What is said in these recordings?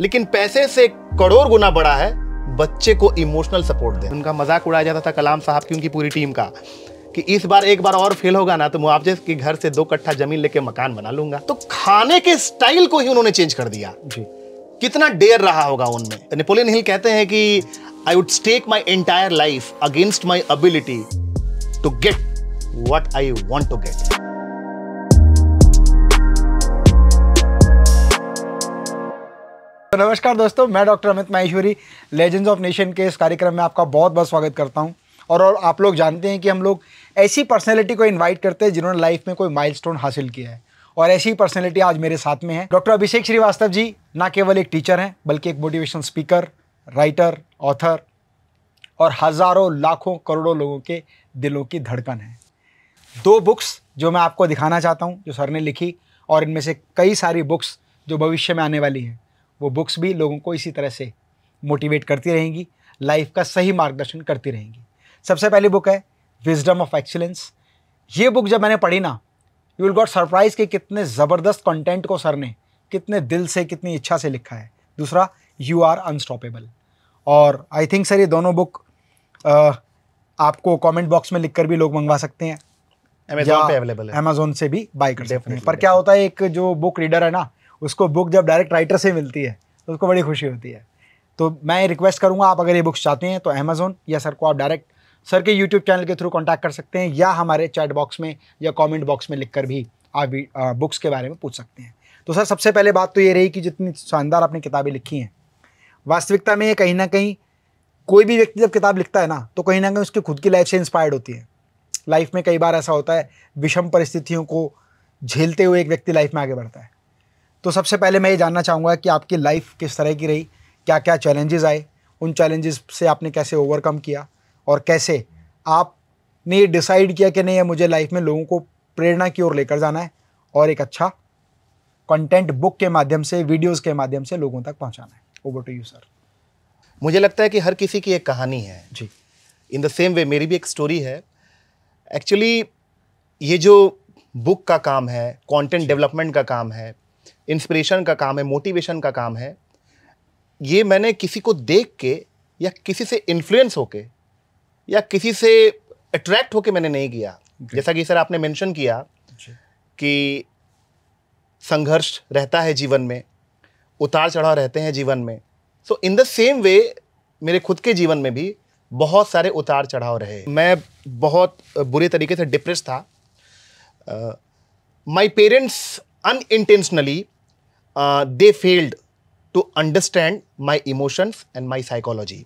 लेकिन पैसे से करोड़ गुना बड़ा है बच्चे को इमोशनल सपोर्ट दे उनका मजाक उड़ाया जाता था कलाम साहब की उनकी पूरी टीम का कि इस बार एक बार और फेल होगा ना तो मुआवजे के घर से दो कट्ठा जमीन लेके मकान बना लूंगा तो खाने के स्टाइल को ही उन्होंने चेंज कर दिया जी कितना डेयर रहा होगा उनमें नेपोलियन हिल कहते हैं कि I would stake my entire life against my ability to get what I want to get तो नमस्कार दोस्तों मैं doctor Amit Maheshwari legends of nation के इस कार्यक्रम में आपका बहुत बहुत स्वागत करता हूं और, और आप लोग जानते हैं कि हम लोग ऐसी पर्सनैलिटी को इनवाइट करते हैं जिन्होंने लाइफ में कोई माइलस्टोन हासिल किया है और ऐसी पर्सनैलिटी आज मेरे साथ में है डॉक्टर अभिषेक श्रीवास्तव जी ना केवल एक टीचर हैं बल्कि एक मोटिवेशनल स्पीकर राइटर ऑथर और हज़ारों लाखों करोड़ों लोगों के दिलों की धड़कन है दो बुक्स जो मैं आपको दिखाना चाहता हूँ जो सर ने लिखी और इनमें से कई सारी बुक्स जो भविष्य में आने वाली हैं वो बुक्स भी लोगों को इसी तरह से मोटिवेट करती रहेंगी लाइफ का सही मार्गदर्शन करती रहेंगी सबसे पहली बुक है विजडम ऑफ एक्सीलेंस ये बुक जब मैंने पढ़ी ना यू विल गॉट सरप्राइज कि कितने ज़बरदस्त कंटेंट को सर ने कितने दिल से कितनी इच्छा से लिखा है दूसरा यू आर अनस्टॉपेबल और आई थिंक सर ये दोनों बुक आ, आपको कमेंट बॉक्स में लिखकर भी लोग मंगवा सकते हैं अमेजोन पे अवेलेबल है अमेजोन से भी बाई कर सकते हैं पर क्या होता है एक जो बुक रीडर है ना उसको बुक जब डायरेक्ट राइटर से मिलती है तो उसको बड़ी खुशी होती है तो मैं रिक्वेस्ट करूँगा आप अगर ये बुक्स चाहते हैं तो अमेज़ोन या सर को आप डायरेक्ट सर के यूट्यूब चैनल के थ्रू कॉन्टैक्ट कर सकते हैं या हमारे चैट बॉक्स में या कॉमेंट बॉक्स में लिख भी आप बुक्स के बारे में पूछ सकते हैं तो सर सबसे पहले बात तो ये रही कि जितनी शानदार आपने किताबें लिखी हैं वास्तविकता में ये कहीं ना कहीं कोई भी व्यक्ति जब किताब लिखता है ना तो कहीं ना कहीं उसकी खुद की लाइफ से इंस्पायर्ड होती है लाइफ में कई बार ऐसा होता है विषम परिस्थितियों को झेलते हुए एक व्यक्ति लाइफ में आगे बढ़ता है तो सबसे पहले मैं ये जानना चाहूँगा कि आपकी लाइफ किस तरह की रही क्या क्या चैलेंजेस आए उन चैलेंजेस से आपने कैसे ओवरकम किया और कैसे आपने ये डिसाइड किया कि नहीं है मुझे लाइफ में लोगों को प्रेरणा की ओर लेकर जाना है और एक अच्छा कंटेंट बुक के माध्यम से वीडियोस के माध्यम से लोगों तक पहुंचाना है ओवर टू यू सर मुझे लगता है कि हर किसी की एक कहानी है जी इन द सेम वे मेरी भी एक स्टोरी है एक्चुअली ये जो बुक का काम है कंटेंट डेवलपमेंट का काम है इंस्पिरेशन का काम है मोटिवेशन का काम है ये मैंने किसी को देख के या किसी से इन्फ्लुएंस होके या किसी से अट्रैक्ट होके मैंने नहीं किया okay. जैसा कि सर आपने मेंशन किया कि संघर्ष रहता है जीवन में उतार चढ़ाव रहते हैं जीवन में सो इन द सेम वे मेरे खुद के जीवन में भी बहुत सारे उतार चढ़ाव रहे मैं बहुत बुरे तरीके से डिप्रेस था my parents unintentionally they failed to understand my emotions and my psychology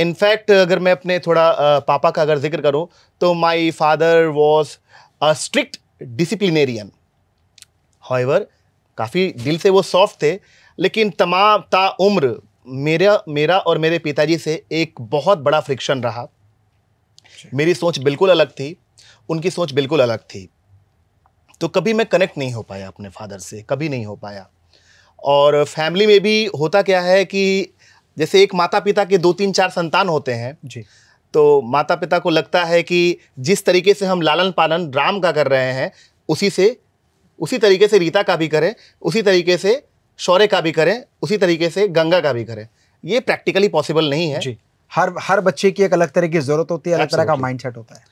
in fact अगर मैं अपने थोड़ा uh, पापा का अगर जिक्र करूँ तो my father was a strict disciplinarian however काफ़ी दिल से वो सॉफ्ट थे लेकिन तमाम ता उम्र मेरा मेरा और मेरे पिताजी से एक बहुत बड़ा फ्रिक्शन रहा अच्छा। मेरी सोच बिल्कुल अलग थी उनकी सोच बिल्कुल अलग थी तो कभी मैं कनेक्ट नहीं हो पाया अपने फादर से कभी नहीं हो पाया और फैमिली में भी होता क्या है कि जैसे एक माता पिता के दो तीन चार संतान होते हैं जी तो माता पिता को लगता है कि जिस तरीके से हम लालन पालन राम का कर रहे हैं उसी से उसी तरीके से रीता का भी करें उसी तरीके से शौर्य का भी करें उसी तरीके से गंगा का भी करें ये प्रैक्टिकली पॉसिबल नहीं है जी हर हर बच्चे की एक अलग तरह की ज़रूरत होती है अलग तरह का माइंडसेट होता है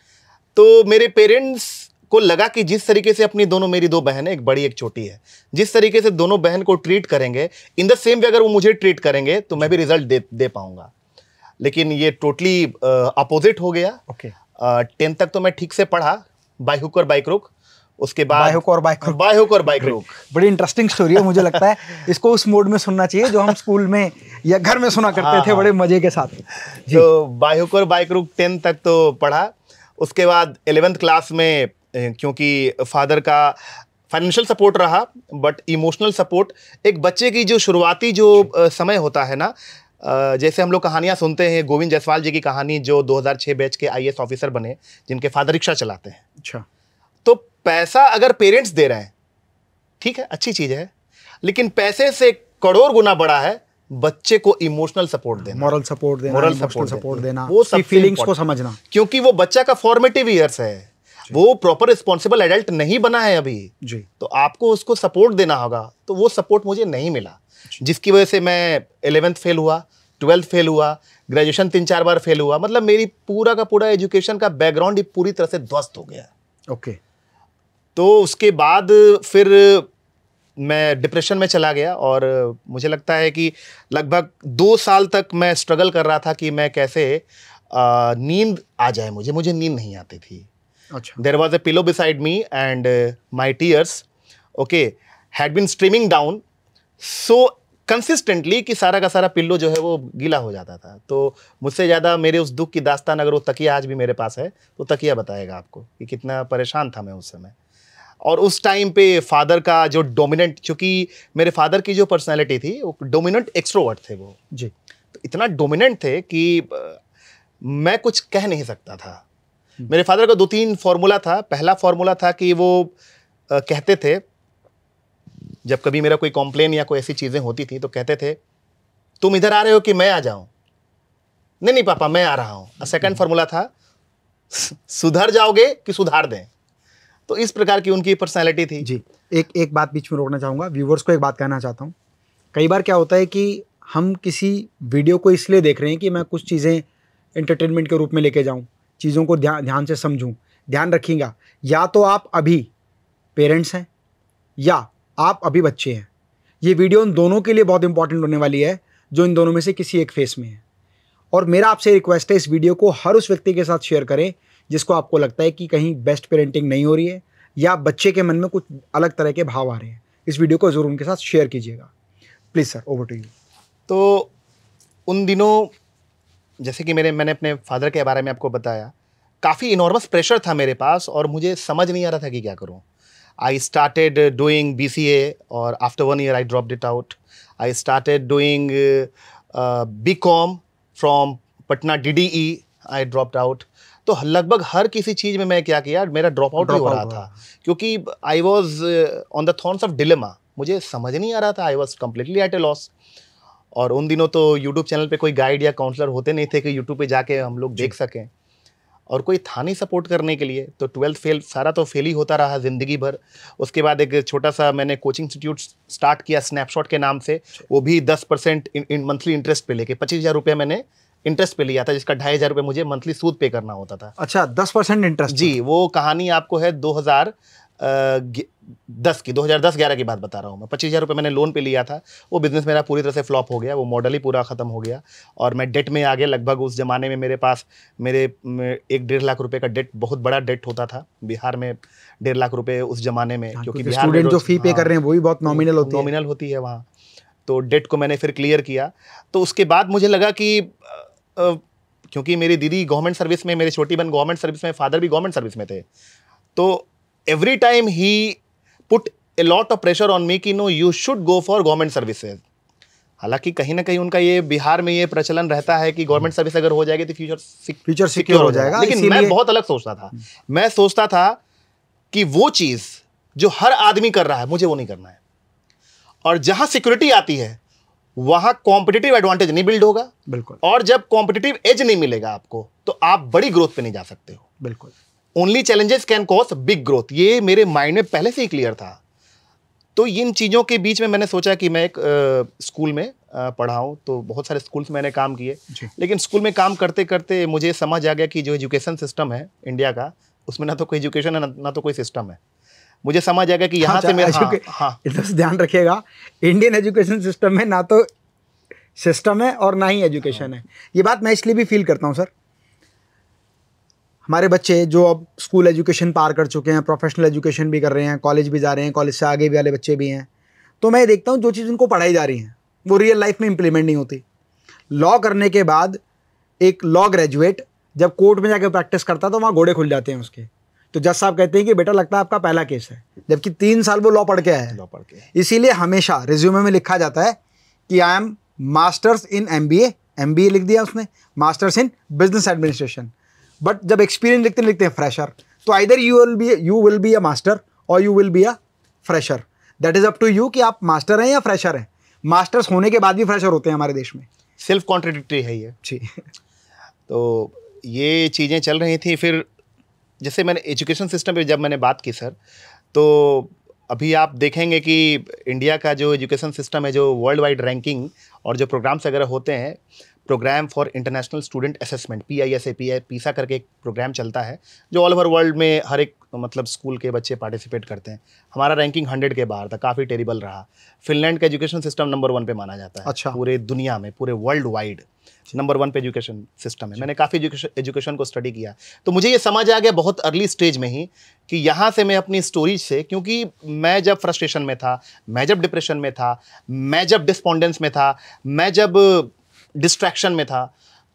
तो मेरे पेरेंट्स को लगा कि जिस तरीके से अपनी दोनों मेरी दो बहन है एक बड़ी एक छोटी है जिस तरीके से दोनों बहन को ट्रीट करेंगे इन द सेम वे अगर वो मुझे ट्रीट करेंगे तो मैं भी रिजल्ट दे दे पाऊंगा लेकिन ये टोटली अपोजिट uh, हो गया ओके टेंथ uh, तक तो मैं ठीक से पढ़ा बाई हुक और बाइक रुक उसके बाद बाइक और बाइक रुक बाइक और बाइक रुक बड़ी इंटरेस्टिंग स्टोरी है मुझे लगता है इसको उस मोड में सुनना चाहिए जो हम स्कूल में या घर में सुना करते हाँ, थे बड़े हाँ। मजे के साथ तो बाइक और बाइक रुक टेंथ तक तो पढ़ा उसके बाद एलेवेंथ क्लास में क्योंकि फादर का फाइनेंशियल सपोर्ट रहा बट इमोशनल सपोर्ट एक बच्चे की जो शुरुआती जो समय होता है ना जैसे हम लोग कहानियाँ सुनते हैं गोविंद जायसवाल जी की कहानी जो 2006 बैच के आईएएस ऑफिसर बने जिनके फादर रिक्शा चलाते हैं अच्छा तो पैसा अगर पेरेंट्स दे रहे हैं ठीक है अच्छी चीज़ है लेकिन पैसे से करोड़ गुना बड़ा है बच्चे को इमोशनल सपोर्ट देना मॉरल सपोर्ट देना मॉरल सपोर्ट, सपोर्ट देना वो सब फीलिंग्स को समझना क्योंकि वो बच्चा का फॉर्मेटिव ईयर्स है वो प्रॉपर रिस्पॉन्सिबल एडल्ट नहीं बना है अभी जी तो आपको उसको सपोर्ट देना होगा तो वो सपोर्ट मुझे नहीं मिला जिसकी वजह से मैं एलेवेंथ फेल हुआ ट्वेल्थ फेल हुआ ग्रेजुएशन तीन चार बार फेल हुआ मतलब मेरी पूरा का पूरा एजुकेशन का बैकग्राउंड ही पूरी तरह से ध्वस्त हो गया ओके तो उसके बाद फिर मैं डिप्रेशन में चला गया और मुझे लगता है कि लगभग दो साल तक मैं स्ट्रगल कर रहा था कि मैं कैसे नींद आ जाए मुझे मुझे नींद नहीं आती थी देर अच्छा। Was a pillow beside me and my tears okay had been streaming down so consistently कि सारा का सारा पिल्लो जो है वो गीला हो जाता था तो मुझसे ज़्यादा मेरे उस दुख की दास्तान अगर वो तकिया आज भी मेरे पास है तो तकिया बताएगा आपको कि कितना परेशान था मैं उस समय और उस टाइम पे फादर का जो डोमिनेंट क्योंकि मेरे फादर की जो पर्सनैलिटी थी वो डोमिनेंट एक्सट्रोवर्ट थे वो जी तो इतना डोमिनेंट थे कि मैं कुछ कह नहीं सकता था मेरे फादर का दो तीन फार्मूला था पहला फार्मूला था कि वो आ, कहते थे जब कभी मेरा कोई कॉम्प्लेन या कोई ऐसी चीज़ें होती थी तो कहते थे तुम इधर आ रहे हो कि मैं आ जाऊं नहीं नहीं पापा मैं आ रहा हूं सेकंड हम्म। फार्मूला था सुधर जाओगे कि सुधार दें तो इस प्रकार की उनकी पर्सनैलिटी थी जी एक एक बात बीच में रोकना चाहूँगा व्यूवर्स को एक बात कहना चाहता हूँ कई बार क्या होता है कि हम किसी वीडियो को इसलिए देख रहे हैं कि मैं कुछ चीज़ें एंटरटेनमेंट के रूप में लेके जाऊँ चीज़ों को ध्यान ध्यान से समझूँ ध्यान रखिएगा या तो आप अभी पेरेंट्स हैं या आप अभी बच्चे हैं ये वीडियो उन दोनों के लिए बहुत इंपॉर्टेंट होने वाली है जो इन दोनों में से किसी एक फेस में है और मेरा आपसे रिक्वेस्ट है इस वीडियो को हर उस व्यक्ति के साथ शेयर करें जिसको आपको लगता है कि कहीं बेस्ट पेरेंटिंग नहीं हो रही है या बच्चे के मन में कुछ अलग तरह के भाव आ रहे हैं इस वीडियो को ज़रूर उनके साथ शेयर कीजिएगा please sir over to you तो उन दिनों जैसे कि मेरे मैंने अपने फादर के बारे में आपको बताया काफ़ी इनॉर्मस प्रेशर था मेरे पास और मुझे समझ नहीं आ रहा था कि क्या करूँ I started doing B C A और after one year I dropped it out I started doing B com from Patna D D E I drop out तो लगभग हर किसी चीज़ में मैं क्या किया मेरा ड्रॉप आउट हो रहा था क्योंकि I was on the thorns of dilemma मुझे समझ नहीं आ रहा था I was completely at a loss और उन दिनों तो यूट्यूब चैनल पे कोई गाइड या काउंसलर होते नहीं थे कि यूट्यूब पे जाके हम लोग देख सकें और कोई था नहीं सपोर्ट करने के लिए तो ट्वेल्थ फेल सारा तो फेल ही होता रहा ज़िंदगी भर उसके बाद एक छोटा सा मैंने कोचिंग इंस्टीट्यूट स्टार्ट किया स्नैपशॉट के नाम से अच्छा। वो भी दस परसेंट मंथली इंटरेस्ट पे लेके पच्चीस हज़ार रुपये मैंने इंटरेस्ट पे लिया था जिसका ढाई हज़ार रुपये मुझे मंथली सूद पे करना होता था अच्छा दस परसेंट इंटरेस्ट जी वो कहानी आपको है दो हज़ार दस की 2010-11 की बात बता रहा हूँ मैं पच्चीस हज़ार रुपये मैंने लोन पे लिया था वो बिज़नेस मेरा पूरी तरह से फ्लॉप हो गया वो मॉडल ही पूरा ख़त्म हो गया और मैं डेट में आ गया लगभग उस ज़माने में मेरे पास मेरे एक डेढ़ लाख रुपये का डेट बहुत बड़ा डेट होता था बिहार में डेढ़ लाख रुपये उस ज़माने में हाँ, क्योंकि बिहार स्टूडेंट जो फी पे हाँ, कर रहे हैं वो भी बहुत नॉमिनल होती है नॉमिनल होती है वहाँ तो डेट को मैंने फिर क्लियर किया तो उसके बाद मुझे लगा कि क्योंकि मेरी दीदी गवर्नमेंट सर्विस में मेरे छोटी बहन गवर्नमेंट सर्विस में फादर भी गवर्नमेंट सर्विस में थे तो every time he put a lot of pressure on me कि no you should go for government services हालांकि कहीं ना कहीं उनका ये बिहार में ये प्रचलन रहता है कि गवर्नमेंट सर्विस अगर हो जाएगी तो फ्यूचर फ्यूचर सिक्योर हो जाएगा लेकिन मैं बहुत अलग सोचता था हम्म। मैं सोचता था कि वो चीज़ जो हर आदमी कर रहा है मुझे वो नहीं करना है और जहां सिक्योरिटी आती है वहां कॉम्पिटेटिव एडवांटेज नहीं बिल्ड होगा बिल्कुल और जब कॉम्पिटेटिव एज नहीं मिलेगा आपको तो आप बड़ी ग्रोथ पे नहीं जा सकते हो बिल्कुल only challenges can cause big growth ये मेरे माइंड में पहले से ही क्लियर था तो इन चीज़ों के बीच में मैंने सोचा कि मैं एक स्कूल में पढ़ाऊँ तो बहुत सारे स्कूल्स में मैंने काम किए लेकिन स्कूल में काम करते करते मुझे समझ आ गया कि जो एजुकेशन सिस्टम है इंडिया का उसमें ना तो कोई एजुकेशन है ना तो कोई सिस्टम है मुझे समझ आ गया कि यहाँ हाँ, से मेरा हाँ, हाँ।, हाँ। ध्यान रखिएगा इंडियन एजुकेशन सिस्टम में ना तो सिस्टम है और ना ही एजुकेशन है ये बात मैं इसलिए भी फील करता हूँ सर हमारे बच्चे जो अब स्कूल एजुकेशन पार कर चुके हैं प्रोफेशनल एजुकेशन भी कर रहे हैं कॉलेज भी जा रहे हैं कॉलेज से आगे भी वाले बच्चे भी हैं तो मैं देखता हूँ जो चीज़ उनको पढ़ाई जा रही है वो रियल लाइफ में इम्प्लीमेंट नहीं होती लॉ करने के बाद एक लॉ ग्रेजुएट जब कोर्ट में जाकर प्रैक्टिस करता है तो वहाँ घोड़े खुल जाते हैं उसके तो जज साहब कहते हैं कि बेटा लगता है आपका पहला केस है जबकि तीन साल वो लॉ पढ़ के आया है लॉ पढ़ के इसीलिए हमेशा रिज्यूमे में लिखा जाता है कि I am masters in M B M B A लिख दिया उसने masters in business administration but जब एक्सपीरियंस लिखते लिखते हैं फ्रेशर तो either you will be you will be a master और you will be a fresher that is up to you कि आप मास्टर हैं या फ्रेशर हैं मास्टर्स होने के बाद भी फ्रेशर होते हैं हमारे देश में सेल्फ कॉन्ट्रेडिक्टी है ये जी तो ये चीज़ें चल रही थी फिर जैसे मैंने एजुकेशन सिस्टम पे जब मैंने बात की सर तो अभी आप देखेंगे कि इंडिया का जो एजुकेशन सिस्टम है जो वर्ल्ड वाइड रैंकिंग और जो प्रोग्राम्स वगैरह होते हैं program for international student assessment P I S A P I PISA करके एक प्रोग्राम चलता है जो ऑल ओवर वर्ल्ड में हर एक मतलब स्कूल के बच्चे पार्टिसिपेट करते हैं हमारा रैंकिंग हंड्रेड के बाहर था काफ़ी टेरिबल रहा फिनलैंड का एजुकेशन सिस्टम नंबर वन पे माना जाता है अच्छा पूरे दुनिया में पूरे वर्ल्ड वाइड नंबर वन पे एजुकेशन सिस्टम है मैंने काफ़ी एजुकेशन को स्टडी किया तो मुझे ये समझ आ गया बहुत अर्ली स्टेज में ही कि यहाँ से मैं अपनी स्टोरी से क्योंकि मैं जब फ्रस्ट्रेशन में था मैं जब डिप्रेशन में था मैं जब डिस्पॉन्डेंस में था मैं जब डिस्ट्रैक्शन में था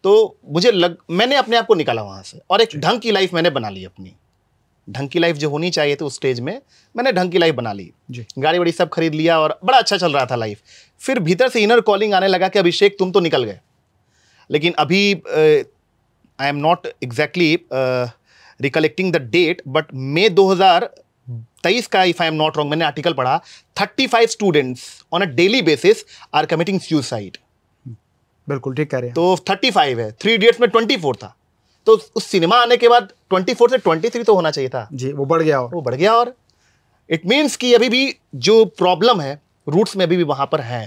तो मुझे लग मैंने अपने आप को निकाला वहाँ से और एक ढंग की लाइफ मैंने बना ली अपनी ढंग की लाइफ जो होनी चाहिए थी उस स्टेज में मैंने ढंग की लाइफ बना ली जी गाड़ी वाड़ी सब खरीद लिया और बड़ा अच्छा चल रहा था लाइफ फिर भीतर से इनर कॉलिंग आने लगा कि अभिषेक तुम तो निकल गए लेकिन अभी I am not exactly recollecting the date but May दो हजार तेईस का if I am not wrong मैंने आर्टिकल पढ़ा thirty five students on a daily basis are committing suicide बिल्कुल ठीक कह रहे हैं तो थर्टी फाइव है थ्री इडियट्स में ट्वेंटी फोर था तो उस सिनेमा आने के बाद ट्वेंटी फोर से ट्वेंटी थ्री तो होना चाहिए था जी वो बढ़ गया और वो बढ़ गया और इट मीन्स कि अभी भी जो प्रॉब्लम है रूट्स में अभी भी वहाँ पर हैं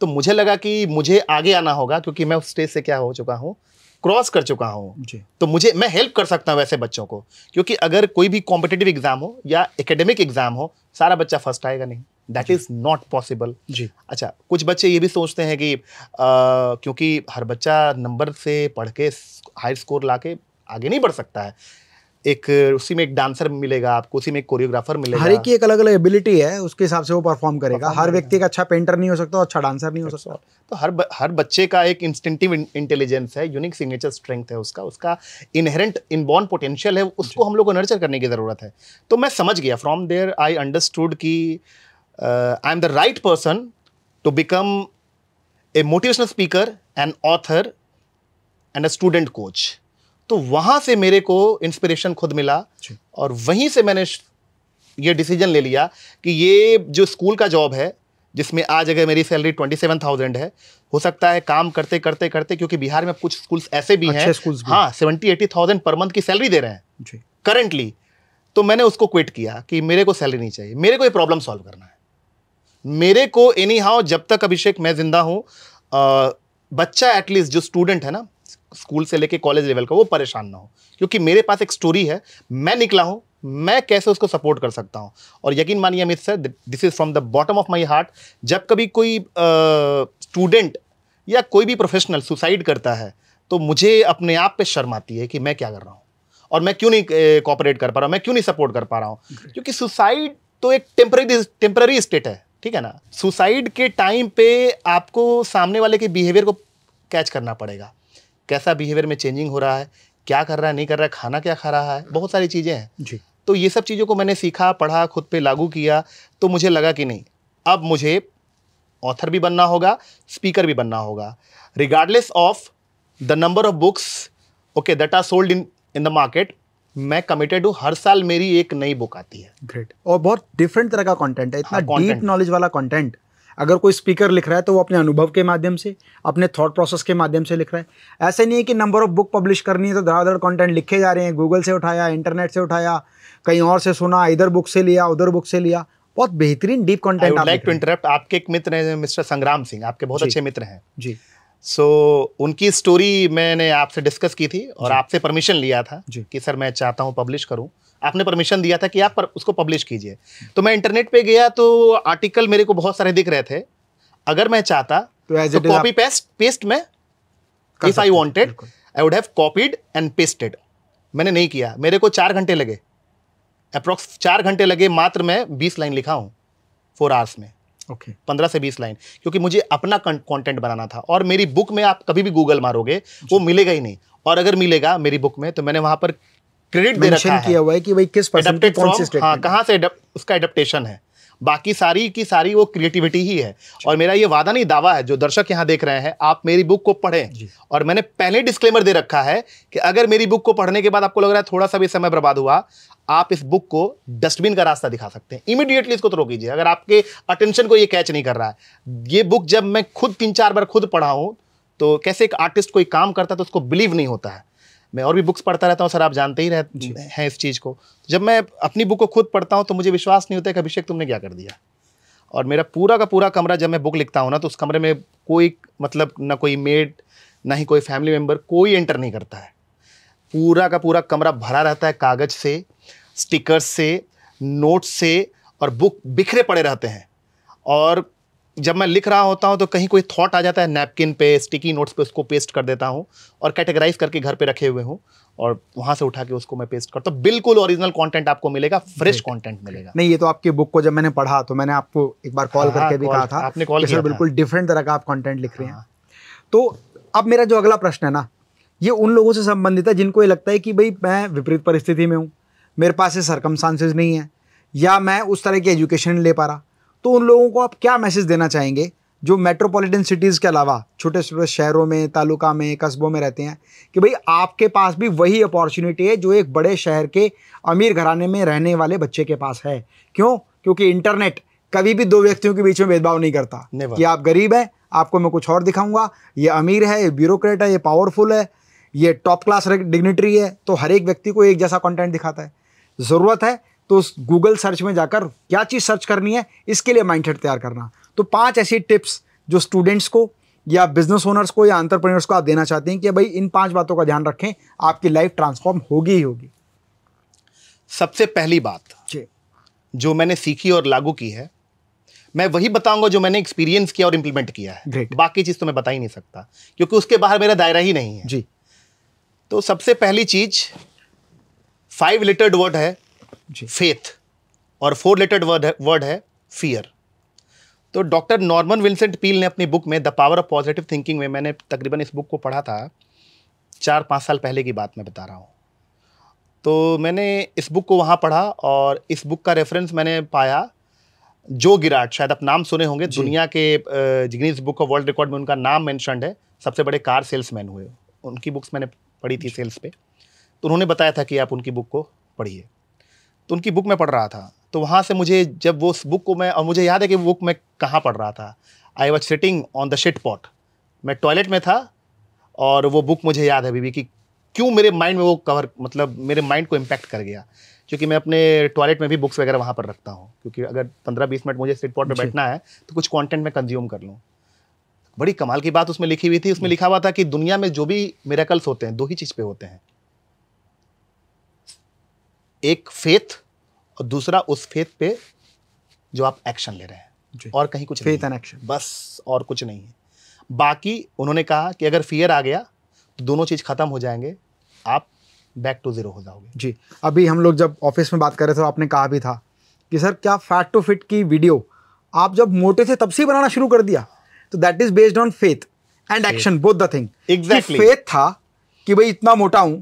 तो मुझे लगा कि मुझे आगे आना होगा क्योंकि मैं उस स्टेज से क्या हो चुका हूँ क्रॉस कर चुका हूँ तो मुझे मैं हेल्प कर सकता हूँ वैसे बच्चों को क्योंकि अगर कोई भी कॉम्पिटेटिव एग्जाम हो या एकेडमिक एग्जाम हो सारा बच्चा फर्स्ट आएगा नहीं दैट इज नॉट पॉसिबल जी अच्छा कुछ बच्चे ये भी सोचते हैं कि आ, क्योंकि हर बच्चा नंबर से पढ़ के हाई स्कोर ला के आगे नहीं बढ़ सकता है एक उसी में एक डांसर मिलेगा आपको उसी में एक कोरियोग्राफर मिलेगा हर एक की एक अलग अलग एबिलिटी है उसके हिसाब से वो परफॉर्म करेगा हर व्यक्ति का अच्छा पेंटर नहीं हो सकता अच्छा डांसर नहीं हो सकता तो हर हर बच्चे का एक इंस्टिंटिव इंटेलिजेंस है यूनिक सिग्नेचर स्ट्रेंथ है उसका उसका इनहेरेंट इनबॉर्न पोटेंशियल है उसको हम लोग को नर्चर करने की ज़रूरत है तो मैं समझ गया फ्रॉम देयर आई अंडरस्टूड की uh, I'm the right person to become a motivational speaker, an author, and a student coach तो वहाँ से मेरे को इंस्पिरेशन खुद मिला और वहीं से मैंने ये डिसीजन ले लिया कि ये जो स्कूल का जॉब है जिसमें आज अगर मेरी सैलरी ट्वेंटी सेवन थाउजेंड है हो सकता है काम करते करते करते क्योंकि बिहार में कुछ स्कूल्स ऐसे भी हैं स्कूल्स हाँ seventy eighty thousand per month की सैलरी दे रहे हैं करेंटली तो मैंने उसको क्विट किया कि मेरे को सैलरी नहीं चाहिए मेरे को ये प्रॉब्लम सॉल्व करना है मेरे को एनी हाउ जब तक अभिषेक मैं जिंदा हूँ बच्चा एटलीस्ट जो स्टूडेंट है ना स्कूल से लेके कॉलेज लेवल का वो परेशान ना हो क्योंकि मेरे पास एक स्टोरी है मैं निकला हूँ मैं कैसे उसको सपोर्ट कर सकता हूँ और यकीन मानिए Amit sir this is from the bottom of my heart जब कभी कोई स्टूडेंट या कोई भी प्रोफेशनल सुसाइड करता है तो मुझे अपने आप पे शर्म आती है कि मैं क्या कर रहा हूँ और मैं क्यों नहीं कॉपरेट कर पा रहा हूँ मैं क्यों नहीं सपोर्ट कर पा रहा हूँ क्योंकि सुसाइड तो एक टेम्प्रेरी टेम्प्रेरी स्टेट है ठीक है ना सुसाइड के टाइम पे आपको सामने वाले के बिहेवियर को कैच करना पड़ेगा कैसा बिहेवियर में चेंजिंग हो रहा है क्या कर रहा है नहीं कर रहा है खाना क्या खा रहा है बहुत सारी चीज़ें हैं जी तो ये सब चीज़ों को मैंने सीखा पढ़ा खुद पे लागू किया तो मुझे लगा कि नहीं अब मुझे ऑथर भी बनना होगा स्पीकर भी बनना होगा regardless of the number of books okay that are sold in in the market मैं कमिटेड हूँ हर साल मेरी एक नई बुक आती है ग्रेट और बहुत डिफरेंट तरह का कंटेंट है इतना डीप हाँ, नॉलेज वाला कंटेंट अगर कोई स्पीकर लिख रहा है तो वो अपने अनुभव के माध्यम से अपने थॉट प्रोसेस के माध्यम से लिख रहा है ऐसे नहीं है कि नंबर ऑफ बुक पब्लिश करनी है तो धड़ाधड़ कॉन्टेंट लिखे जा रहे हैं गूगल से उठाया इंटरनेट से उठाया कहीं और से सुना इधर बुक से लिया उधर बुक से लिया बहुत बेहतरीन deep content like to interrupt आपके एक मित्र हैं मिस्टर संग्राम सिंह आपके बहुत अच्छे मित्र हैं जी सो so, उनकी स्टोरी मैंने आपसे डिस्कस की थी और आपसे परमिशन लिया था कि सर मैं चाहता हूँ पब्लिश करूँ आपने परमिशन दिया था कि आप पर, उसको पब्लिश कीजिए तो मैं इंटरनेट पे गया तो आर्टिकल मेरे को बहुत सारे दिख रहे थे अगर मैं चाहता तो, तो कॉपी पेस्ट पेस्ट में if I wanted I would have copied and pasted मैंने नहीं किया मेरे को चार घंटे लगे अप्रोक्स चार घंटे लगे मात्र मैं बीस लाइन लिखा हूँ फोर आवर्स में ओके okay. पंद्रह से बीस लाइन क्योंकि मुझे अपना कंटेंट बनाना था और मेरी बुक में आप कभी भी गूगल मारोगे वो मिलेगा ही नहीं और अगर मिलेगा मेरी बुक में तो मैंने वहाँ पर क्रेडिट दे रखा किया हुआ है कि भाई किस कौन से हाँ कहाँ से उसका एडप्टेशन है बाकी सारी की सारी वो क्रिएटिविटी ही है और मेरा ये वादा नहीं दावा है जो दर्शक यहाँ देख रहे हैं आप मेरी बुक को पढ़ें और मैंने पहले डिस्क्लेमर दे रखा है कि अगर मेरी बुक को पढ़ने के बाद आपको लग रहा है थोड़ा सा भी समय बर्बाद हुआ आप इस बुक को डस्टबिन का रास्ता दिखा सकते हैं इमीडिएटली इसको तो रोक अगर आपके अटेंशन को ये कैच नहीं कर रहा है ये बुक जब मैं खुद तीन चार बार खुद पढ़ा हूँ तो कैसे एक आर्टिस्ट कोई काम करता है तो उसको बिलीव नहीं होता है मैं और भी बुक्स पढ़ता रहता हूँ सर आप जानते ही रहते हैं इस चीज़ को जब मैं अपनी बुक को खुद पढ़ता हूँ तो मुझे विश्वास नहीं होता कि अभिषेक तुमने क्या कर दिया और मेरा पूरा का पूरा कमरा जब मैं बुक लिखता हूँ ना तो उस कमरे में कोई मतलब ना कोई मेड ना ही कोई फैमिली मेम्बर कोई एंटर नहीं करता है पूरा का पूरा कमरा भरा रहता है कागज़ से स्टिकर्स से नोट्स से और बुक बिखरे पड़े रहते हैं और जब मैं लिख रहा होता हूँ तो कहीं कोई थॉट आ जाता है नैपकिन पे स्टिकी नोट्स पे उसको पेस्ट कर देता हूँ और कैटेगराइज करके घर पे रखे हुए हूँ और वहाँ से उठा के उसको मैं पेस्ट करता हूँ बिल्कुल ओरिजिनल कंटेंट आपको मिलेगा फ्रेश कंटेंट मिलेगा नहीं ये तो आपकी बुक को जब मैंने पढ़ा तो मैंने आपको एक बार कॉल हाँ, करके भी कहा था आपने कॉल किया बिल्कुल डिफरेंट तरह का आप कॉन्टेंट लिख रहे हैं हाँ। तो अब मेरा जो अगला प्रश्न है ना ये उन लोगों से संबंधित है जिनको ये लगता है कि भाई मैं विपरीत परिस्थिति में हूँ मेरे पास ये सरकमस्टांसेस नहीं है या मैं उस तरह की एजुकेशन नहीं ले पा रहा तो उन लोगों को आप क्या मैसेज देना चाहेंगे जो मेट्रोपॉलिटन सिटीज़ के अलावा छोटे छोटे शहरों में तालुका में कस्बों में रहते हैं कि भाई आपके पास भी वही अपॉर्चुनिटी है जो एक बड़े शहर के अमीर घराने में रहने वाले बच्चे के पास है क्यों क्योंकि इंटरनेट कभी भी दो व्यक्तियों के बीच में भेदभाव नहीं करता कि आप गरीब हैं आपको मैं कुछ और दिखाऊंगा ये अमीर है ये ब्यूरोक्रेट है ये पावरफुल है ये टॉप क्लास डिग्नेटरी है तो हर एक व्यक्ति को एक जैसा कंटेंट दिखाता है ज़रूरत है तो उस गूगल सर्च में जाकर क्या चीज़ सर्च करनी है इसके लिए माइंडसेट तैयार करना तो पांच ऐसी टिप्स जो स्टूडेंट्स को या बिजनेस ओनर्स को या अंतरप्रेन्योर्स को आप देना चाहते हैं कि भाई इन पांच बातों का ध्यान रखें आपकी लाइफ ट्रांसफॉर्म होगी ही होगी सबसे पहली बात जो मैंने सीखी और लागू की है मैं वही बताऊंगा जो मैंने एक्सपीरियंस किया और इम्प्लीमेंट किया है Great. बाकी चीज़ तो मैं बता ही नहीं सकता क्योंकि उसके बाहर मेरा दायरा ही नहीं है जी तो सबसे पहली चीज़ फाइव लेटर्ड वर्ड है फेथ और फोर लेटर्ड वर्ड है वर्ड है फियर तो डॉक्टर नॉर्मन विंसेंट पील ने अपनी बुक में the power of positive thinking में मैंने तकरीबन इस बुक को पढ़ा था चार पाँच साल पहले की बात मैं बता रहा हूँ तो मैंने इस बुक को वहाँ पढ़ा और इस बुक का रेफरेंस मैंने पाया जो गिराट शायद आप नाम सुने होंगे दुनिया के Guinness book of world record में उनका नाम मैंशनड है सबसे बड़े कार सेल्समैन हुए उनकी बुक्स मैंने पढ़ी थी सेल्स पे तो उन्होंने बताया था कि आप उनकी बुक को पढ़िए तो उनकी बुक मैं पढ़ रहा था तो वहाँ से मुझे जब वो उस बुक को मैं और मुझे याद है कि बुक मैं कहाँ पढ़ रहा था I was sitting on the shit pot मैं टॉयलेट में था और वो बुक मुझे याद है अभी भी कि क्यों मेरे माइंड में वो कवर मतलब मेरे माइंड को इम्पैक्ट कर गया क्योंकि मैं अपने टॉयलेट में भी बुक्स वगैरह वहाँ पर रखता हूँ क्योंकि अगर पंद्रह बीस मिनट मुझे सिट पॉट पर बैठना है तो कुछ कॉन्टेंट मैं कंज्यूम कर लूँ बड़ी कमाल की बात उसमें लिखी हुई थी उसमें लिखा हुआ था कि दुनिया में जो भी मेरेकल्स होते हैं दो ही चीज़ पे होते हैं एक फेथ और दूसरा उस फेथ पे जो आप एक्शन ले रहे हैं और कहीं कुछ फेथ एंड एक्शन बस और कुछ नहीं है बाकी उन्होंने कहा कि अगर फियर आ गया तो दोनों चीज़ खत्म हो जाएंगे आप बैक टू ज़ीरो हो जाओगे जी अभी हम लोग जब ऑफिस में बात कर रहे थे तो आपने कहा भी था कि सर क्या फैट टू फिट की वीडियो आप जब मोटे थे तब से बनाना शुरू कर दिया तो that is based on faith and action both the thing exactly faith था कि भाई इतना मोटा हूं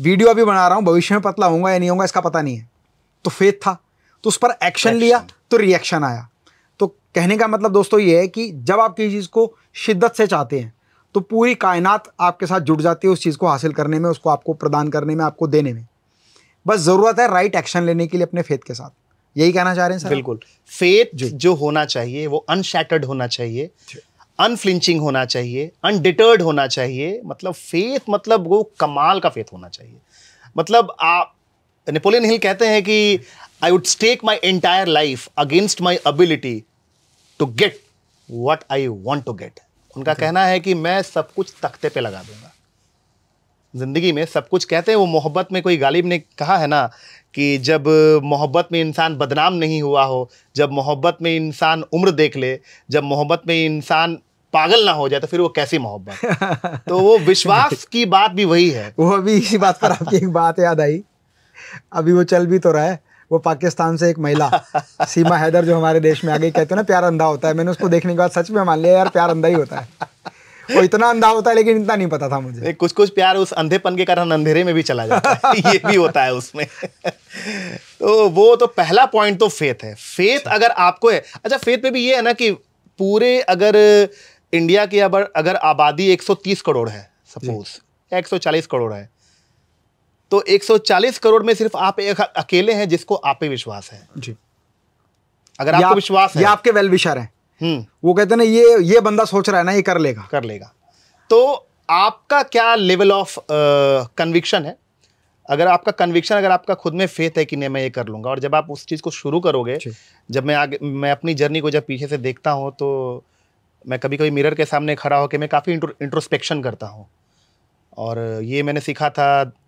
वीडियो अभी बना रहा हूँ भविष्य में पतला होऊंगा या नहीं होगा इसका पता नहीं है तो फेथ था तो उस पर एक्शन लिया तो रिएक्शन आया तो कहने का मतलब दोस्तों ये है कि जब आप किसी चीज़ को शिद्दत से चाहते हैं तो पूरी कायनात आपके साथ जुड़ जाती है उस चीज़ को हासिल करने में उसको आपको प्रदान करने में आपको देने में बस ज़रूरत है राइट एक्शन लेने के लिए अपने फेथ के साथ यही कहना चाह रहे हैं सर बिल्कुल फेथ जो होना चाहिए वो अनशैटर्ड होना चाहिए अनफ्लिंचिंग होना चाहिए अनडिटर्ड होना चाहिए मतलब फेथ मतलब वो कमाल का फेथ होना चाहिए मतलब आप नेपोलियन हिल कहते हैं कि I would stake my entire life against my ability to get what I want to get उनका okay. कहना है कि मैं सब कुछ तख्ते पे लगा दूंगा ज़िंदगी में सब कुछ कहते हैं वो मोहब्बत में कोई गालिब ने कहा है ना कि जब मोहब्बत में इंसान बदनाम नहीं हुआ हो जब मोहब्बत में इंसान उम्र देख ले जब मोहब्बत में इंसान पागल ना हो जाए तो फिर वो कैसी मोहब्बत तो वो विश्वास की बात भी वही है वो अभी इसी बात पर आपकी एक बात याद आई अभी वो चल भी तो रहा है वो पाकिस्तान से एक महिला सीमा हैदर जो हमारे देश में आ गई कहते हैं ना प्यार अंधा होता है मैंने उसको देखने के बाद सच में मान लिया यार प्यार अंधा ही होता है वो इतना अंधा होता है लेकिन इतना नहीं पता था मुझे कुछ कुछ प्यार उस अंधेपन के कारण अंधेरे में भी चला जाता है ये भी होता है उसमें तो वो तो पहला पॉइंट तो फेथ है फेथ अच्छा। अगर आपको है अच्छा फेथ पे भी ये है ना कि पूरे अगर इंडिया की अब अगर आबादी 130 करोड़ है सपोज 140 करोड़ है तो 140 करोड़ में सिर्फ आप एक अकेले हैं जिसको आप पे विश्वास है जी अगर आपको विश्वास है ये आपके वेल विशर हैं हम्म। वो कहते हैं ना ये ये बंदा सोच रहा है ना ये कर लेगा कर लेगा तो आपका क्या लेवल ऑफ कन्विक्शन है अगर आपका कन्विक्शन अगर आपका खुद में फेथ है कि नहीं मैं ये कर लूंगा और जब आप उस चीज़ को शुरू करोगे जब मैं आगे मैं अपनी जर्नी को जब पीछे से देखता हूँ तो मैं कभी कभी मिरर के सामने खड़ा होकर मैं काफ़ी इंट्रोस्पेक्शन करता हूँ और ये मैंने सीखा था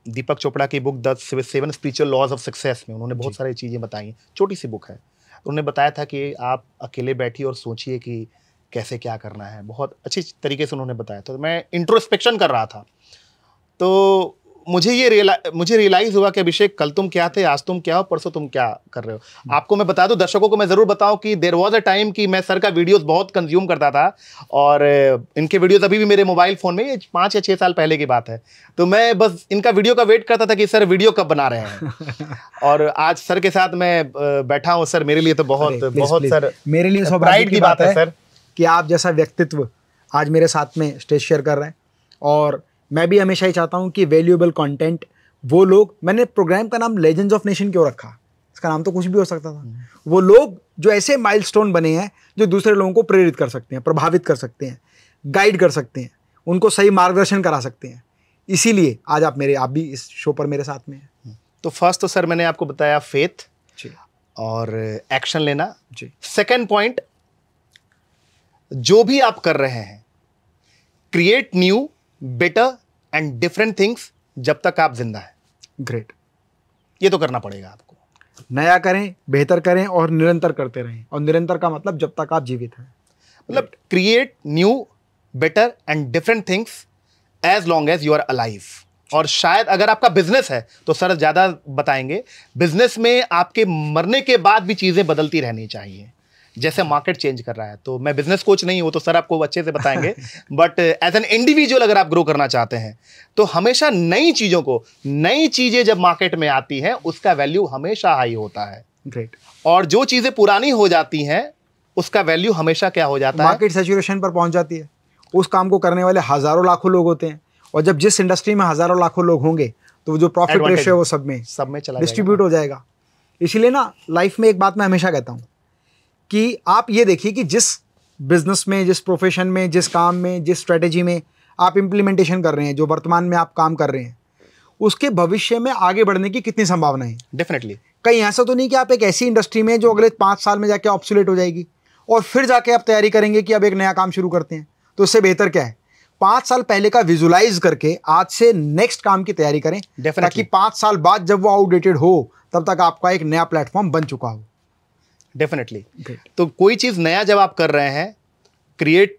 दीपक चोपड़ा की book the seven spiritual laws of success में उन्होंने बहुत सारी चीज़ें बताई छोटी सी बुक है उन्होंने बताया था कि आप अकेले बैठिए और सोचिए कि कैसे क्या करना है बहुत अच्छी तरीके से उन्होंने बताया तो मैं इंट्रोस्पेक्शन कर रहा था तो मुझे ये रियला मुझे रियलाइज हुआ कि अभिषेक कल तुम क्या थे आज तुम क्या हो परसों तुम क्या कर रहे हो हम्म। आपको मैं बता दूं दर्शकों को मैं ज़रूर बताऊं कि देर वॉज अ टाइम कि मैं सर का वीडियोस बहुत कंज्यूम करता था और इनके वीडियोस अभी भी मेरे मोबाइल फ़ोन में ये पाँच या छः साल पहले की बात है तो मैं बस इनका वीडियो का वेट करता था कि सर वीडियो कब बना रहे हैं और आज सर के साथ मैं बैठा हूँ सर मेरे लिए तो बहुत बहुत सर मेरे लिए सौभाग्य की बात है सर कि आप जैसा व्यक्तित्व आज मेरे साथ में स्टेज शेयर कर रहे हैं और मैं भी हमेशा ही चाहता हूँ कि वैल्यूएबल कंटेंट वो लोग मैंने प्रोग्राम का नाम लेजेंड्स ऑफ नेशन क्यों रखा इसका नाम तो कुछ भी हो सकता था हम्म। वो लोग जो ऐसे माइलस्टोन बने हैं जो दूसरे लोगों को प्रेरित कर सकते हैं प्रभावित कर सकते हैं गाइड कर सकते हैं उनको सही मार्गदर्शन करा सकते हैं इसीलिए आज आप मेरे आप भी इस शो पर मेरे साथ में हैं हम्म। तो फर्स्ट तो सर मैंने आपको बताया फेथ जी और एक्शन लेना जी सेकेंड पॉइंट जो भी आप कर रहे हैं create new better and different things जब तक आप जिंदा हैं ग्रेट ये तो करना पड़ेगा आपको नया करें बेहतर करें और निरंतर करते रहें और निरंतर का मतलब जब तक आप जीवित हैं मतलब create new better and different things as long as you are alive और शायद अगर आपका बिजनेस है तो सर ज़्यादा बताएंगे बिजनेस में आपके मरने के बाद भी चीज़ें बदलती रहनी चाहिए जैसे मार्केट चेंज कर रहा है तो मैं बिजनेस कोच नहीं हूँ तो सर आपको अच्छे से बताएंगे बट एज एन इंडिविजुअल अगर आप ग्रो करना चाहते हैं तो हमेशा नई चीज़ों को नई चीज़ें जब मार्केट में आती हैं उसका वैल्यू हमेशा हाई होता है ग्रेट और जो चीज़ें पुरानी हो जाती हैं उसका वैल्यू हमेशा क्या हो जाता है मार्केट सेचुरेशन पर पहुंच जाती है उस काम को करने वाले हज़ारों लाखों लोग होते हैं और जब जिस इंडस्ट्री में हज़ारों लाखों लोग होंगे तो जो प्रॉफिट रेशियो है वो सब में सब में चला डिस्ट्रीब्यूट हो जाएगा इसीलिए ना लाइफ में एक बात मैं हमेशा कहता हूँ कि आप ये देखिए कि जिस बिज़नेस में जिस प्रोफेशन में जिस काम में जिस स्ट्रेटेजी में आप इम्प्लीमेंटेशन कर रहे हैं जो वर्तमान में आप काम कर रहे हैं उसके भविष्य में आगे बढ़ने की कितनी संभावना है डेफिनेटली कहीं ऐसा तो नहीं कि आप एक ऐसी इंडस्ट्री में जो अगले पाँच साल में जाके ऑप्सुलेट हो जाएगी और फिर जाके आप तैयारी करेंगे कि अब एक नया काम शुरू करते हैं तो इससे बेहतर क्या है पाँच साल पहले का विजुलाइज करके आज से नेक्स्ट काम की तैयारी करें ताकि पाँच साल बाद जब वो आउटडेटेड हो तब तक आपका एक नया प्लेटफॉर्म बन चुका हो डेफिनेटली तो कोई चीज़ नया जब आप कर रहे हैं create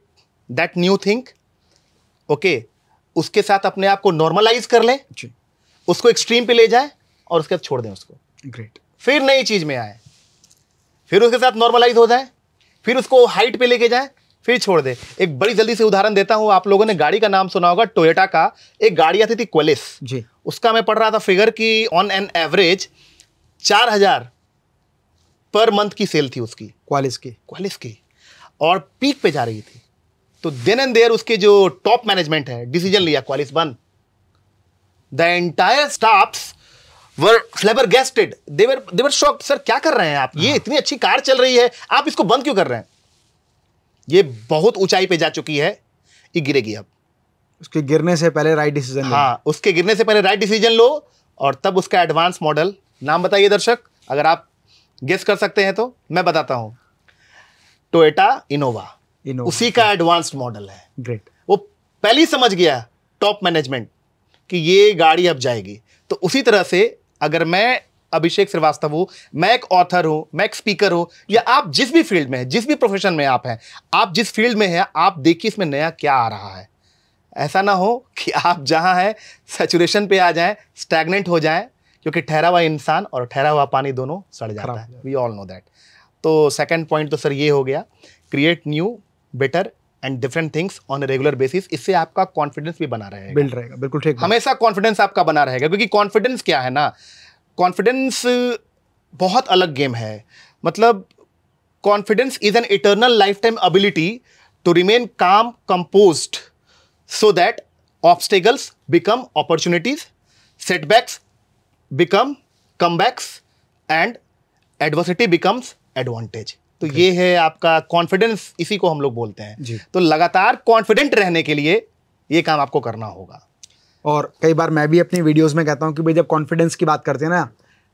that new think okay उसके साथ अपने आप को नॉर्मलाइज कर लें उसको एक्सट्रीम पे ले जाए और उसके बाद छोड़ दें उसको ग्रेट फिर नई चीज़ में आए फिर उसके साथ नॉर्मलाइज हो जाए फिर उसको हाइट पे लेके जाए फिर छोड़ दे एक बड़ी जल्दी से उदाहरण देता हूं आप लोगों ने गाड़ी का नाम सुना होगा टोयोटा का एक गाड़ी आती थी क्वेलिस जी उसका मैं पढ़ रहा था फिगर की ऑन एन एवरेज चार हजार पर मंथ की सेल थी उसकी क्वालिस की क्वालिस की और पीक पे जा रही थी तो देन एंड देयर उसके जो टॉप मैनेजमेंट है डिसीजन लिया क्वालिस बंद the entire staff were flabbergasted they were they were shock sir क्या कर रहे हैं आप ये हाँ। इतनी अच्छी कार चल रही है आप इसको बंद क्यों कर रहे हैं ये बहुत ऊंचाई पे जा चुकी है ये गिरेगी अब उसके गिरने से पहले राइट डिसीजन हाँ उसके गिरने से पहले राइट डिसीजन लो और तब उसका एडवांस मॉडल नाम बताइए दर्शक अगर आप गेस कर सकते हैं तो मैं बताता हूं टोयटा इनोवा इनोवा उसी का एडवांस्ड मॉडल है ग्रेट वो पहली समझ गया टॉप मैनेजमेंट कि ये गाड़ी अब जाएगी तो उसी तरह से अगर मैं अभिषेक श्रीवास्तव हूं मैं एक ऑथर हूं मैं एक स्पीकर हूं या आप जिस भी फील्ड में हैं जिस भी प्रोफेशन में आप हैं आप जिस फील्ड में हैं आप देखिए इसमें नया क्या आ रहा है ऐसा ना हो कि आप जहां हैं सेचुरेशन पे आ जाएं स्टैगनेंट हो जाएं क्योंकि ठहरा हुआ इंसान और ठहरा हुआ पानी दोनों सड़ जाता है वी ऑल नो दैट तो सेकेंड पॉइंट तो सर ये हो गया create new better and different things on regular basis इससे आपका कॉन्फिडेंस भी बना रहेगा बिल्ड रहेगा बिल्कुल ठीक हमेशा कॉन्फिडेंस आपका बना रहेगा क्योंकि कॉन्फिडेंस क्या है ना कॉन्फिडेंस बहुत अलग गेम है मतलब confidence is an eternal life time ability to remain calm composed so that obstacles become opportunities setbacks become comebacks and adversity becomes advantage तो okay. ये है आपका कॉन्फिडेंस इसी को हम लोग बोलते हैं तो लगातार कॉन्फिडेंट रहने के लिए ये काम आपको करना होगा और कई बार मैं भी अपनी वीडियोस में कहता हूँ कि भाई जब कॉन्फिडेंस की बात करते हैं ना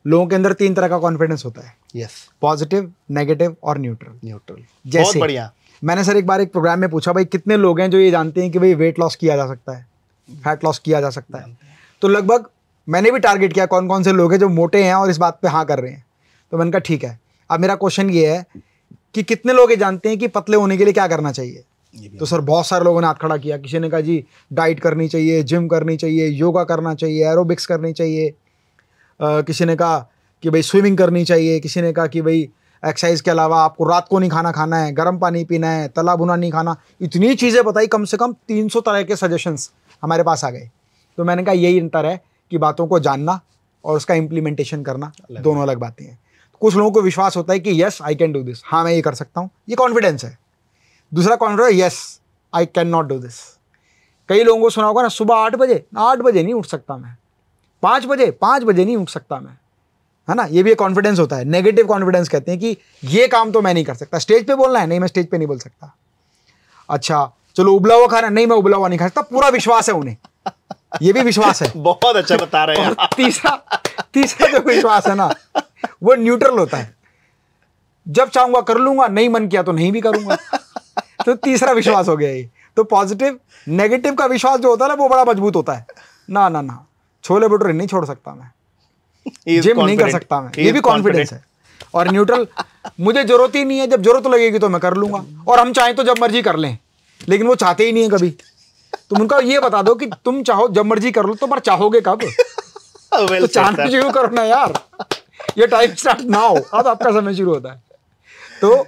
लोगों के अंदर तीन तरह का कॉन्फिडेंस होता है यस पॉजिटिव नेगेटिव और न्यूट्रल न्यूट्रल जैसे बढ़िया मैंने सर एक बार एक प्रोग्राम में पूछा भाई कितने लोग हैं जो ये जानते हैं कि भाई वेट लॉस किया जा सकता है फैट लॉस किया जा सकता है तो लगभग मैंने भी टारगेट किया कौन कौन से लोग हैं जो मोटे हैं और इस बात पे हाँ कर रहे हैं तो मैंने कहा ठीक है अब मेरा क्वेश्चन ये है कि कितने लोग ये जानते हैं कि पतले होने के लिए क्या करना चाहिए तो सर बहुत सारे लोगों ने हाथ खड़ा किया किसी ने कहा जी डाइट करनी चाहिए जिम करनी चाहिए योगा करना चाहिए एरोबिक्स करनी चाहिए किसी ने कहा कि भाई स्विमिंग करनी चाहिए किसी ने कहा कि भाई एक्सरसाइज के अलावा आपको रात को नहीं खाना खाना है गर्म पानी पीना है तला भुना नहीं खाना इतनी चीज़ें बताई कम से कम 300 तरह के सजेशंस हमारे पास आ गए तो मैंने कहा यही अंतर है की बातों को जानना और उसका इम्प्लीमेंटेशन करना दोनों अलग बातें हैं तो कुछ लोगों को विश्वास होता है कि yes I can do this हाँ मैं ये कर सकता हूँ ये कॉन्फिडेंस है दूसरा confidence yes I can not do this कई लोगों को सुना होगा ना सुबह आठ बजे आठ बजे नहीं उठ सकता मैं पाँच बजे पाँच बजे नहीं उठ सकता मैं है ना ये भी एक कॉन्फिडेंस होता है नेगेटिव कॉन्फिडेंस कहते हैं कि ये काम तो मैं नहीं कर सकता स्टेज पे बोलना है नहीं मैं स्टेज पे नहीं बोल सकता अच्छा चलो उबला हुआ खाना नहीं मैं उबला हुआ नहीं खा सकता पूरा विश्वास है उन्हें ये भी विश्वास है बहुत अच्छा बता रहे हैं तीसरा तीसरा जो विश्वास है ना वो न्यूट्रल होता है जब चाहूंगा कर लूंगा नहीं मन किया तो नहीं भी करूंगा तो तीसरा विश्वास हो गया ये तो पॉजिटिव नेगेटिव का विश्वास जो होता है ना वो बड़ा मजबूत होता है ना ना ना छोले भटूरे नहीं छोड़ सकता मैं जिम नहीं कर सकता मैं ये भी कॉन्फिडेंस है और न्यूट्रल मुझे जरूरत ही नहीं है जब जरूरत लगेगी तो मैं कर लूंगा और हम चाहें तो जब मर्जी कर लें लेकिन वो चाहते ही नहीं है कभी तुम उनका ये बता दो कि तुम चाहो जब मर्जी कर लो तो पर चाहोगे कब well तो चाहना शुरू करो ना यार ये टाइम स्टार्ट ना हो अब आपका समय शुरू होता है तो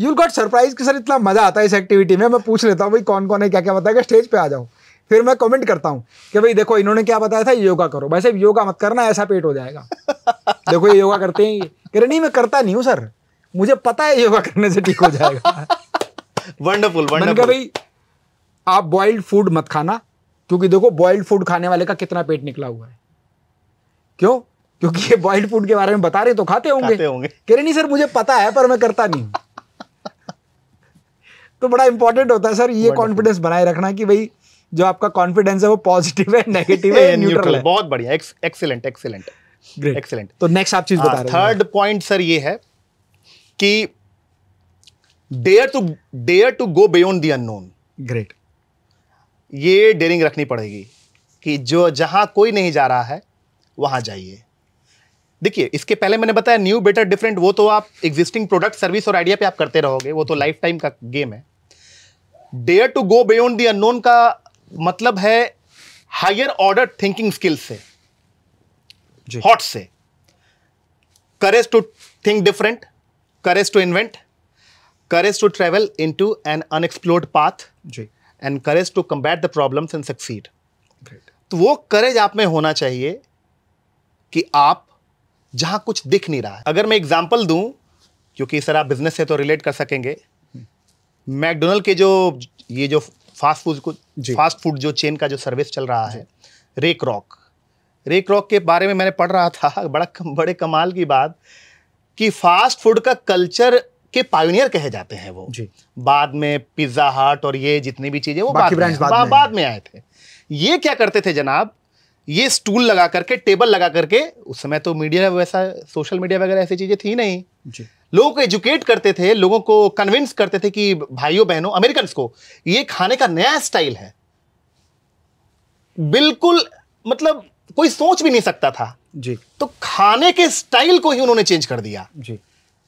यू गॉट सरप्राइज कि सर इतना मजा आता है इस एक्टिविटी में मैं पूछ लेता हूँ भाई कौन कौन है क्या क्या बताया स्टेज पे आ जाओ फिर मैं कमेंट करता हूँ कि भाई देखो इन्होंने क्या बताया था योगा करो वैसे योगा मत करना ऐसा पेट हो जाएगा देखो ये योगा करते हैं कह रहे नहीं मैं करता नहीं हूँ सर मुझे पता है योगा करने से ठीक हो जाएगा वंडरफुल वंडरफुल भाई आप बॉइल्ड फूड मत खाना क्योंकि देखो बॉइल्ड फूड खाने वाले का कितना पेट निकला हुआ है क्यों क्योंकि ये बॉइल्ड फूड के बारे में बता रहे तो खाते होंगे खाते होंगे कह रहे नहीं सर मुझे पता है पर मैं करता नहीं तो बड़ा इंपॉर्टेंट होता है सर ये कॉन्फिडेंस बनाए रखना कि भाई जो आपका कॉन्फिडेंस है वो पॉजिटिव है नेगेटिव है न्यूट्रल है बहुत बढ़िया एक्सेलेंट एक्सेलेंट ग्रेट एक्सेलेंट तो नेक्स्ट आप चीज हाँ, बता रहे थर्ड पॉइंट सर ये है कि dare to dare to go beyond the unknown great ये डेरिंग रखनी पड़ेगी कि जो जहाँ कोई नहीं जा रहा है वहाँ जाइए देखिए इसके पहले मैंने बताया न्यू बेटर डिफरेंट वो तो आप एग्जिस्टिंग प्रोडक्ट सर्विस और आइडिया पे आप करते रहोगे वो तो लाइफ टाइम का गेम है dare to go beyond the unknown का मतलब है हायर ऑर्डर थिंकिंग स्किल्स से हॉट से courage to think different courage to invent courage to travel into an unexplored path जी and courage to combat the problems and succeed तो वो करेज आप में होना चाहिए कि आप जहाँ कुछ दिख नहीं रहा है अगर मैं एग्जाम्पल दूँ क्योंकि सर आप बिजनेस से तो रिलेट कर सकेंगे मैकडोनल्ड के जो ये जो फास्ट फूड को फास्ट फूड जो चेन का जो सर्विस चल रहा है रेक रॉक रेक रॉक के बारे में मैंने पढ़ रहा था बड़ा कम, बड़े कमाल की बात कि फास्ट फूड का कल्चर के पायोनियर कहे जाते हैं वो जी बाद में पिज्जा हट और ये जितनी भी चीजें वो बाकी बाद, बाद, बाद, बाद में आए थे ये क्या करते थे जनाब ये स्टूल लगा करके टेबल लगा करके उस समय तो मीडिया वैसा सोशल मीडिया वगैरह ऐसी चीजें थी नहीं जी लोगों को एजुकेट करते थे लोगों को कन्विंस करते थे कि भाइयों बहनों अमेरिकन को ये खाने का नया स्टाइल है बिल्कुल मतलब कोई सोच भी नहीं सकता था जी तो खाने के स्टाइल को ही उन्होंने चेंज कर दिया जी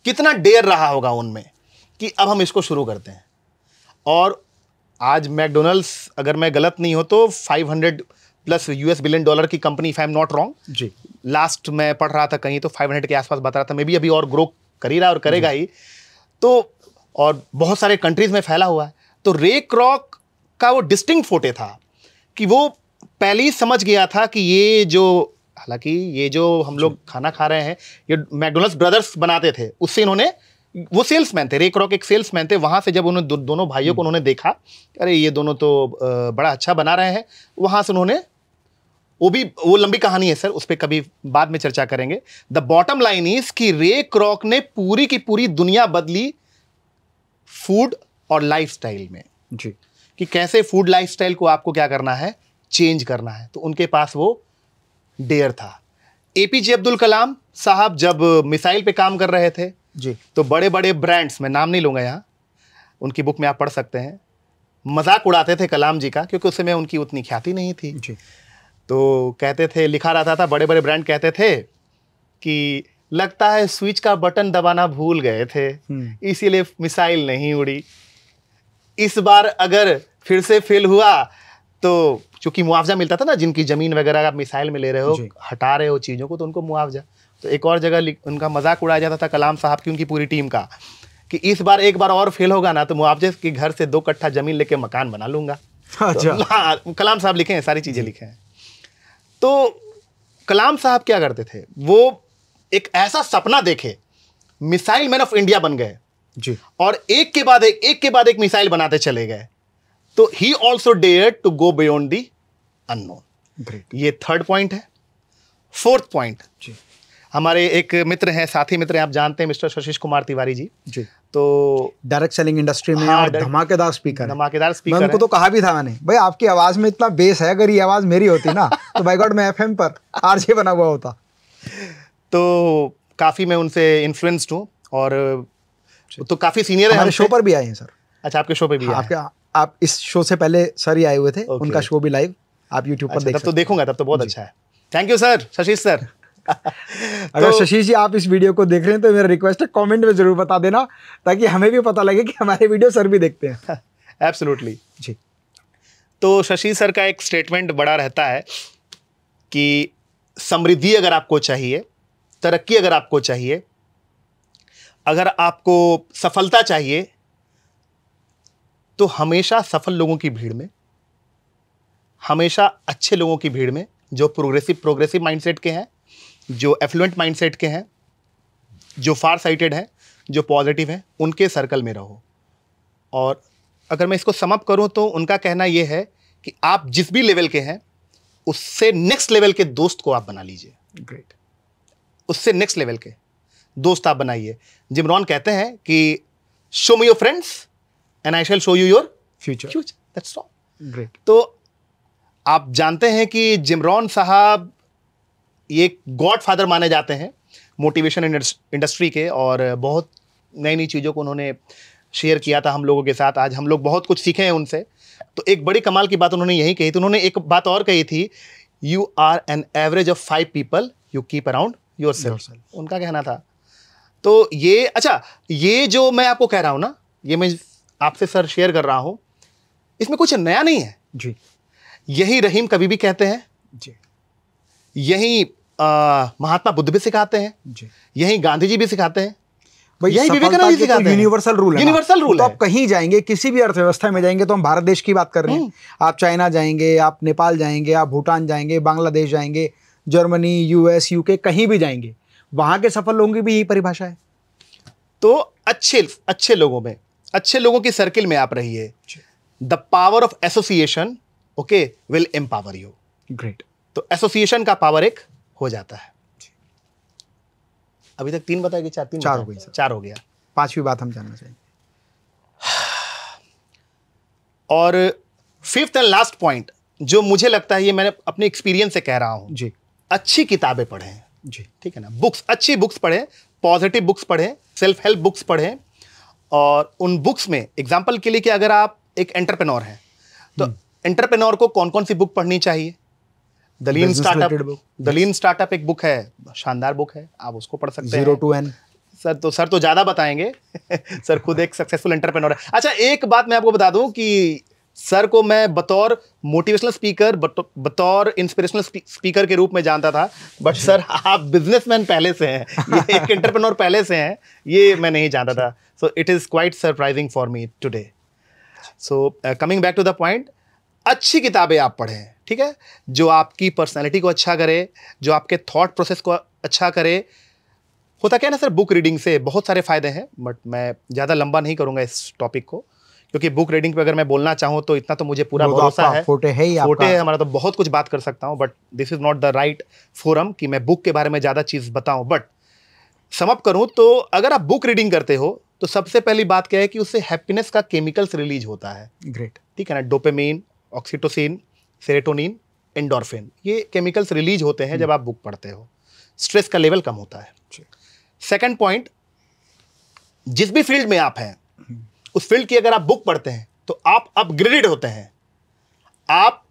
कितना डेयर रहा होगा उनमें कि अब हम इसको शुरू करते हैं और आज मैकडोनल्ड्स अगर मैं गलत नहीं हो तो 500 प्लस यूएस बिलियन डॉलर की company I am not wrong जी लास्ट मैं पढ़ रहा था कहीं तो 500 के आसपास बता रहा था मे भी अभी और ग्रो कर ही रहा और करेगा ही तो और बहुत सारे कंट्रीज में फैला हुआ है तो रे क्रॉक का वो डिस्टिंग फोटे था कि वो पहले ही समझ गया था कि ये जो हालांकि ये जो हम लोग खाना खा रहे हैं ये मैकडोनल्ड्स ब्रदर्स बनाते थे उससे इन्होंने वो सेल्समैन थे रेक रॉक एक सेल्समैन थे वहाँ से जब उन्होंने दो, दोनों भाइयों को हम्म। उन्होंने देखा अरे ये दोनों तो बड़ा अच्छा बना रहे हैं वहाँ से उन्होंने वो भी वो लंबी कहानी है सर उस पर कभी बाद में चर्चा करेंगे द बॉटम लाइन इज कि रे क्रॉक ने पूरी की पूरी दुनिया बदली फूड और लाइफस्टाइल में जी कि कैसे फूड लाइफस्टाइल को आपको क्या करना है चेंज करना है तो उनके पास वो डेयर था एपीजे अब्दुल कलाम साहब जब मिसाइल पे काम कर रहे थे जी तो बड़े बड़े ब्रांड्स मैं नाम नहीं लूँगा यहाँ उनकी बुक में आप पढ़ सकते हैं मजाक उड़ाते थे कलाम जी का क्योंकि उस समय उनकी उतनी ख्याति नहीं थी जी तो कहते थे लिखा रहता था बड़े बड़े ब्रांड कहते थे कि लगता है स्विच का बटन दबाना भूल गए थे हम्म। इसीलिए मिसाइल नहीं उड़ी इस बार अगर फिर से फेल हुआ तो चूंकि मुआवजा मिलता था ना जिनकी ज़मीन वगैरह आप मिसाइल में ले रहे हो हटा रहे हो चीज़ों को तो उनको मुआवजा तो एक और जगह उनका मजाक उड़ाया जाता था कलाम साहब की उनकी पूरी टीम का कि इस बार एक बार और फेल होगा ना तो मुआवजे के घर से दो कट्ठा ज़मीन लेके मकान बना लूंगा तो, अच्छा। कलाम साहब लिखे हैं सारी चीज़ें लिखे हैं तो कलाम साहब क्या करते थे वो एक ऐसा सपना देखे मिसाइल मैन ऑफ इंडिया बन गए जी और एक के बाद एक एक के बाद एक मिसाइल बनाते चले गए तो ही also dare to go beyond the unknown ये थर्ड पॉइंट है फोर्थ पॉइंट हमारे एक मित्र हैं साथी मित्र हैं आप जानते हैं मिस्टर शशि कुमार तिवारी जी जी तो डायरेक्ट सेलिंग इंडस्ट्री में हाँ, धमाकेदार स्पीकर धमाकेदार स्पीकर मैं उनको तो कहा भी था मैंने भाई आपकी आवाज में इतना बेस है अगर ये आवाज मेरी होती ना तो बाई गॉड मैं एफएम पर आरजे बना हुआ होता तो काफी मैं उनसे इन्फ्लुएंस्ड हूँ और तो काफी सीनियर है शो पर भी आए हैं सर अच्छा आपके शो पे भी हाँ, आपके आप इस शो से पहले सर ही आए हुए थे okay. उनका शो भी लाइव आप यूट्यूब पर अच्छा, देख तब तो देखूंगा तब तो बहुत अच्छा है thank you sir Shashi sir अगर तो, शशि जी आप इस वीडियो को देख रहे हैं तो मेरा रिक्वेस्ट है कमेंट में जरूर बता देना ताकि हमें भी पता लगे कि हमारे वीडियो सर भी देखते हैं एब्सोल्युटली जी तो शशि सर का एक स्टेटमेंट बड़ा रहता है कि समृद्धि अगर आपको चाहिए तरक्की अगर आपको चाहिए अगर आपको सफलता चाहिए तो हमेशा सफल लोगों की भीड़ में हमेशा अच्छे लोगों की भीड़ में जो प्रोग्रेसिव प्रोग्रेसिव माइंडसेट के हैं जो एफ्लुएंट माइंडसेट के हैं जो फार साइटेड हैं जो पॉजिटिव हैं उनके सर्कल में रहो और अगर मैं इसको समअप करूं तो उनका कहना यह है कि आप जिस भी लेवल के हैं उससे नेक्स्ट लेवल के दोस्त को आप बना लीजिए ग्रेट उससे नेक्स्ट लेवल के दोस्त आप बनाइए जिमरॉन कहते हैं कि show me your friends and I shall show you your future future that's great तो आप जानते हैं कि जिमरॉन साहब ये गॉड फादर माने जाते हैं मोटिवेशन इंडस्ट्री के और बहुत नई नई चीज़ों को उन्होंने शेयर किया था हम लोगों के साथ आज हम लोग बहुत कुछ सीखे हैं उनसे तो एक बड़ी कमाल की बात उन्होंने यही कही थी उन्होंने एक बात और कही थी you are an average of five people you keep around yourself उनका कहना था तो ये अच्छा ये जो मैं आपको कह रहा हूँ ना ये मैं आपसे सर शेयर कर रहा हूँ इसमें कुछ नया नहीं है जी यही रहीम कभी भी कहते हैं जी यही महात्मा बुद्ध भी सिखाते हैं जी यही गांधी जी भी सिखाते हैं यही विवेकानंद जी सिखाते यूनिवर्सल रूल है यूनिवर्सल रूल तो आप कहीं जाएंगे किसी भी अर्थव्यवस्था में जाएंगे तो हम भारत देश की बात कर रहे हैं हम्म। आप चाइना जाएंगे आप नेपाल जाएंगे आप भूटान जाएंगे बांग्लादेश जाएंगे जर्मनी यूएस यूके कहीं भी जाएंगे वहां के सफल लोगों की भी यही परिभाषा है तो अच्छे अच्छे लोगों में अच्छे लोगों की सर्किल में आप रहिए the power of association okay will empower you great तो एसोसिएशन का पावर एक हो जाता है अभी तक तीन बताए गए चार तीन चार हो गई चार हो गया पांचवी बात हम जानना चाहिए और फिफ्थ एंड लास्ट पॉइंट जो मुझे लगता है ये मैंने अपने एक्सपीरियंस से कह रहा हूं जी अच्छी किताबें पढ़ें जी ठीक है ना बुक्स अच्छी बुक्स पढ़ें पॉजिटिव बुक्स पढ़ें सेल्फ हेल्प बुक्स पढ़ें और उन बुक्स में एग्जाम्पल के लिए कि अगर आप एक एंटरप्रेनोर हैं तो एंटरप्रेनोर हम्म। को कौन कौन सी बुक पढ़नी चाहिए दलीन स्टार्टअप दलीन स्टार्टअप एक बुक है शानदार बुक है आप उसको पढ़ सकते हैं टू एन सर तो सर तो ज़्यादा बताएंगे सर खुद एक सक्सेसफुल एंटरप्रेनोर है अच्छा एक बात मैं आपको बता दूं कि सर को मैं बतौर मोटिवेशनल स्पीकर बतौर इंस्पिरेशनल स्पीकर के रूप में जानता था बट सर आप बिजनेसमैन पहले से हैं ये एक एंटरप्रेन्योर पहले से हैं ये मैं नहीं जानता था so it is quite surprising for me today so coming back to the point अच्छी किताबें आप पढ़ें ठीक है जो आपकी पर्सनैलिटी को अच्छा करे जो आपके थॉट प्रोसेस को अच्छा करे होता क्या ना सर बुक रीडिंग से बहुत सारे फ़ायदे हैं बट मैं ज़्यादा लंबा नहीं करूँगा इस टॉपिक को क्योंकि बुक रीडिंग पे अगर मैं बोलना चाहूँ तो इतना तो मुझे पूरा तो भरोसा है फोटे है या फोटे है हमारा तो बहुत कुछ बात कर सकता हूँ but this is not the right forum कि मैं बुक के बारे में ज़्यादा चीज़ बताऊँ बट समअप करूँ तो अगर आप बुक रीडिंग करते हो तो सबसे पहली बात क्या है कि उससे हैप्पीनेस का केमिकल्स रिलीज होता है ग्रेट ठीक है ना डोपेमिन ऑक्सीटोसिन सेरेटोनिन एंडोरफिन ये केमिकल्स रिलीज होते हैं जब आप बुक पढ़ते हो स्ट्रेस का लेवल कम होता है सेकेंड पॉइंट जिस भी फील्ड में आप हैं हम्म। उस फील्ड की अगर आप बुक पढ़ते हैं तो आप अपग्रेडेड होते हैं आप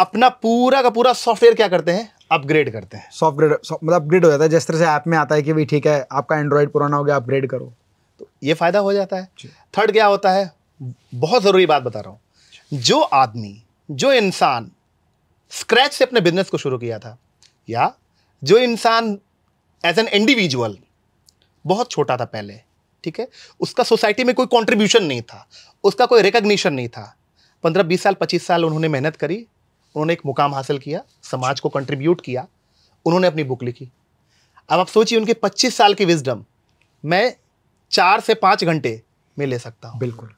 अपना पूरा का पूरा सॉफ्टवेयर क्या करते हैं अपग्रेड करते हैं सॉफ्टग्रेड मतलब अपग्रेड हो जाता है जिस तरह से ऐप में आता है कि भाई ठीक है आपका एंड्रॉयड पुराना हो गया अपग्रेड करो तो ये फ़ायदा हो जाता है थर्ड क्या होता है बहुत ज़रूरी बात बता रहा हूँ जो आदमी जो इंसान स्क्रैच से अपने बिजनेस को शुरू किया था या जो इंसान एज एन इंडिविजुअल बहुत छोटा था पहले ठीक है उसका सोसाइटी में कोई कॉन्ट्रीब्यूशन नहीं था उसका कोई रिकग्निशन नहीं था पंद्रह बीस साल पच्चीस साल उन्होंने मेहनत करी उन्होंने एक मुकाम हासिल किया समाज को कंट्रीब्यूट किया उन्होंने अपनी बुक लिखी अब आप सोचिए उनके पच्चीस साल की विजडम मैं चार से पांच घंटे में ले सकता हूँ बिल्कुल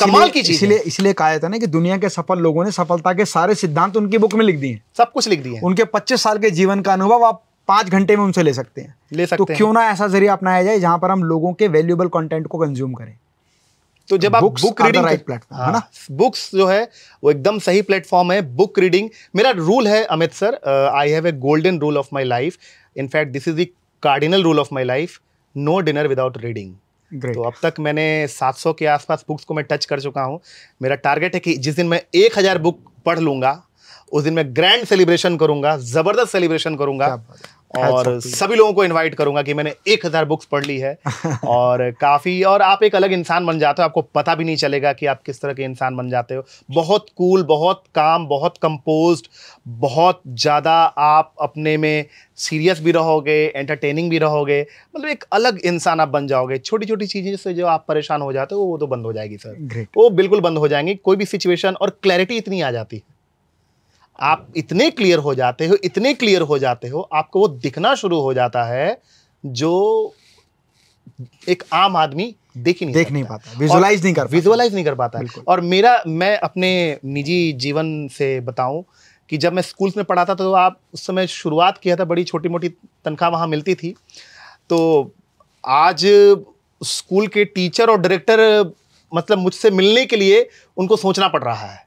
कमाल की चीज इसलिए इसलिए कहा जाता है ना कि दुनिया के सफल लोगों ने सफलता के सारे सिद्धांत उनकी बुक में लिख दिए सब कुछ लिख दिए उनके 25 साल के जीवन का अनुभव आप पांच घंटे में उनसे ले सकते हैं ले तो सकते तो हैं। क्यों ना ऐसा जरिया अपनाया जाए जहां पर हम लोगों के वैल्यूएबल कंटेंट को कंज्यूम करें तो जब आप बुक रीडिंग राइट प्लेटफॉर्म है हाँ, ना बुक्स जो है वो एकदम सही प्लेटफॉर्म है बुक रीडिंग मेरा रूल है Amit sir I have a golden rule of my life in fact this is the cardinal rule of my life no dinner without reading Great. तो अब तक मैंने 700 के आसपास बुक्स को मैं टच कर चुका हूँ मेरा टारगेट है कि जिस दिन मैं 1000 बुक पढ़ लूंगा उस दिन मैं ग्रैंड सेलिब्रेशन करूंगा ज़बरदस्त सेलिब्रेशन करूंगा और सभी लोगों को इनवाइट करूंगा कि मैंने एक हज़ार बुक्स पढ़ ली है और काफ़ी और आप एक अलग इंसान बन जाते हो आपको पता भी नहीं चलेगा कि आप किस तरह के इंसान बन जाते हो बहुत कूल बहुत काम बहुत कंपोज बहुत ज़्यादा आप अपने में सीरियस भी रहोगे एंटरटेनिंग भी रहोगे मतलब एक अलग इंसान आप बन जाओगे छोटी छोटी चीज़ें से जो आप परेशान हो जाते हो वो तो बंद हो जाएगी सर वो बिल्कुल बंद हो जाएंगी कोई भी सिचुएशन और क्लैरिटी इतनी आ जाती है आप इतने क्लियर हो जाते हो इतने क्लियर हो जाते हो आपको वो दिखना शुरू हो जाता है जो एक आम आदमी देख ही नहीं देख नहीं पाता विजुअलाइज नहीं कर विजुअलाइज नहीं कर पाता है और मेरा मैं अपने निजी जीवन से बताऊं कि जब मैं स्कूल्स में पढ़ाता था तो आप उस समय शुरुआत किया था बड़ी छोटी मोटी तनख्वाह वहाँ मिलती थी तो आज स्कूल के टीचर और डायरेक्टर मतलब मुझसे मिलने के लिए उनको सोचना पड़ रहा है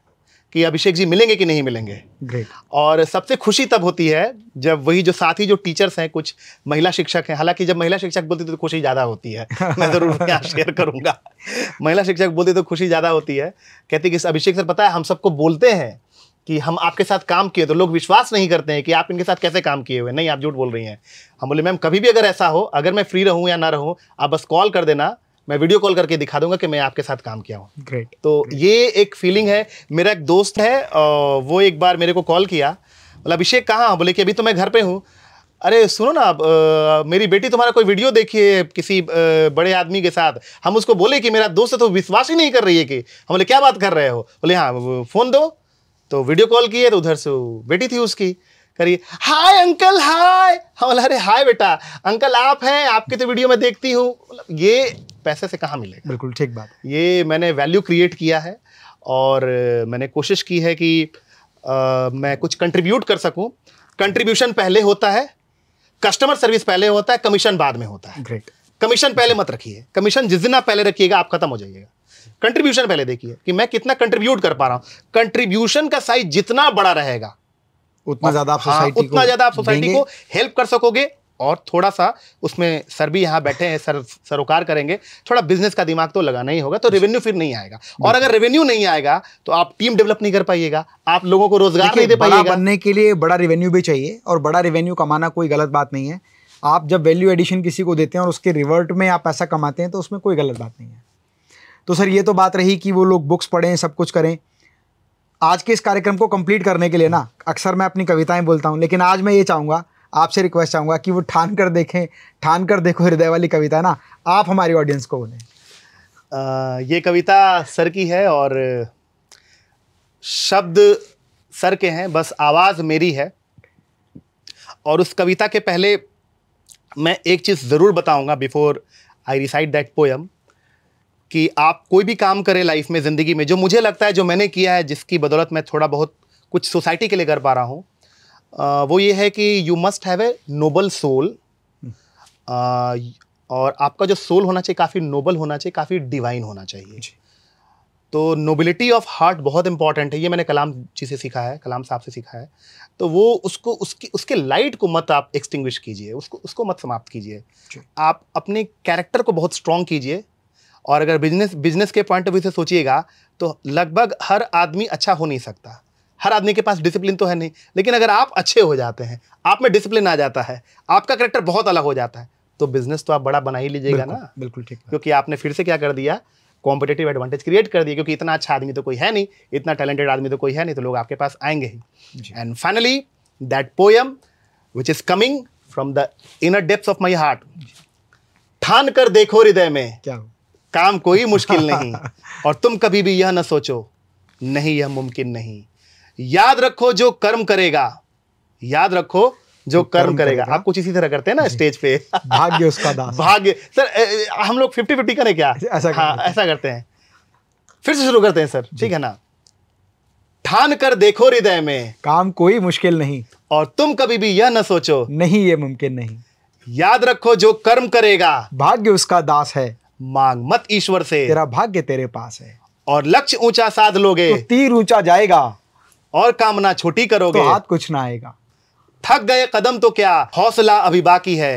कि अभिषेक जी मिलेंगे कि नहीं मिलेंगे ग्रेट और सबसे खुशी तब होती है जब वही जो साथी जो टीचर्स हैं कुछ महिला शिक्षक हैं हालांकि जब महिला शिक्षक बोलती तो खुशी ज़्यादा होती है मैं ज़रूर शेयर करूंगा महिला शिक्षक बोलती तो खुशी ज़्यादा होती है कहती कि अभिषेक सर पता है हम सबको बोलते हैं कि हम आपके साथ काम किए तो लोग विश्वास नहीं करते हैं कि आप इनके साथ कैसे काम किए हुए नहीं आप झूठ बोल रही हैं हम बोले मैम कभी भी अगर ऐसा हो अगर मैं फ्री रहूं या ना रहूं आप बस कॉल कर देना मैं वीडियो कॉल करके दिखा दूंगा कि मैं आपके साथ काम किया हूँ तो great. ये एक फीलिंग है मेरा एक दोस्त है वो एक बार मेरे को कॉल किया मतलब अभिषेक कहाँ बोले कि अभी तो मैं घर पे हूँ अरे सुनो ना आप आ, मेरी बेटी तुम्हारा कोई वीडियो देखी है किसी आ, बड़े आदमी के साथ हम उसको बोले कि मेरा दोस्त तो विश्वास ही नहीं कर रही है कि हम बोले क्या बात कर रहे हो बोले हाँ फ़ोन दो तो वीडियो कॉल किए तो उधर से बेटी थी उसकी करिए हाय अंकल हाय हम बोला अरे हाय बेटा अंकल आप हैं आपकी तो वीडियो में देखती हूँ ये पैसे से कहाँ मिलेगा बिल्कुल ठीक बात ये मैंने वैल्यू क्रिएट किया है और मैंने कोशिश की है कि आ, मैं कुछ कंट्रीब्यूट कर सकूं कंट्रीब्यूशन पहले होता है कस्टमर सर्विस पहले होता है कमीशन बाद में होता है ग्रेट कमीशन पहले मत रखिए कमीशन जिस दिन आप पहले रखिएगा आप खत्म हो जाइएगा कंट्रीब्यूशन पहले देखिए कि मैं कितना कंट्रीब्यूट कर पा रहा हूँ कंट्रीब्यूशन का साइज जितना बड़ा रहेगा उतना ज्यादा आप सोसाइटी हाँ, उतना ज्यादा आप सोसाइटी को हेल्प कर सकोगे और थोड़ा सा उसमें सर भी यहाँ बैठे हैं सर सरोकार करेंगे थोड़ा बिजनेस का दिमाग तो लगाना ही होगा तो रेवेन्यू फिर नहीं आएगा और अगर रेवेन्यू नहीं आएगा तो आप टीम डेवलप नहीं कर पाइएगा आप लोगों को रोजगार नहीं दे पाइएगा बनने के लिए बड़ा रेवेन्यू भी चाहिए और बड़ा रेवेन्यू कमाना कोई गलत बात नहीं है आप जब वैल्यू एडिशन किसी को देते हैं और उसके रिवर्ट में आप पैसा कमाते हैं तो उसमें कोई गलत बात नहीं है तो सर ये तो बात रही कि वो लोग बुक्स पढ़ें सब कुछ करें आज के इस कार्यक्रम को कंप्लीट करने के लिए ना अक्सर मैं अपनी कविताएं बोलता हूँ लेकिन आज मैं ये चाहूँगा आपसे रिक्वेस्ट चाहूँगा कि वो ठान कर देखें ठान कर देखो हृदय वाली कविता ना आप हमारी ऑडियंस को बोलें ये कविता सर की है और शब्द सर के हैं बस आवाज़ मेरी है और उस कविता के पहले मैं एक चीज़ ज़रूर बताऊंगा before I recite that poem कि आप कोई भी काम करें लाइफ में ज़िंदगी में जो मुझे लगता है जो मैंने किया है जिसकी बदौलत मैं थोड़ा बहुत कुछ सोसाइटी के लिए कर पा रहा हूँ वो ये है कि you must have a noble soul और आपका जो सोल होना चाहिए काफ़ी नोबल होना चाहिए काफ़ी डिवाइन होना चाहिए तो नोबिलिटी ऑफ हार्ट बहुत इंपॉर्टेंट है ये मैंने कलाम जी से सीखा है कलाम साहब से सीखा है तो वो उसको उसकी उसके लाइट को मत आप एक्सटिंग्विश कीजिए उसको उसको मत समाप्त कीजिए आप अपने कैरेक्टर को बहुत स्ट्रॉन्ग कीजिए और अगर बिजनेस बिजनेस के पॉइंट ऑफ व्यू से सोचिएगा तो लगभग हर आदमी अच्छा हो नहीं सकता हर आदमी के पास डिसिप्लिन तो है नहीं लेकिन अगर आप अच्छे हो जाते हैं आप में डिसिप्लिन आ जाता है आपका करेक्टर बहुत अलग हो जाता है तो बिजनेस तो आप बड़ा बना ही लीजिएगा ना बिल्कुल ठीक क्योंकि आपने फिर से क्या कर दिया कॉम्पिटेटिव एडवांटेज क्रिएट कर दिया क्योंकि इतना अच्छा आदमी तो कोई है नहीं इतना टैलेंटेड आदमी तो कोई है नहीं तो लोग आपके पास आएंगे ही and finally that poem which is coming from the inner depth of my heart ठान कर देखो हृदय में क्या काम कोई मुश्किल नहीं और तुम कभी भी यह ना सोचो नहीं यह मुमकिन नहीं याद रखो जो कर्म करेगा याद रखो जो कर्म, कर्म करेगा।, करेगा आप कुछ इसी तरह करते हैं ना स्टेज पे भाग्य उसका दास भाग्य सर हम लोग फिफ्टी फिफ्टी करें क्या ऐसा हाँ ऐसा करते हैं फिर से शुरू करते हैं सर ठीक है ना ठान कर देखो हृदय में काम कोई मुश्किल नहीं और तुम कभी भी यह ना सोचो नहीं ये मुमकिन नहीं याद रखो जो कर्म करेगा भाग्य उसका दास है मांग मत ईश्वर से तेरा भाग्य तेरे पास है और लक्ष्य ऊंचा साध लोगे तो तीर ऊंचा जाएगा और कामना छोटी करोगे तो हाथ कुछ ना आएगा थक गए कदम तो क्या हौसला अभी बाकी है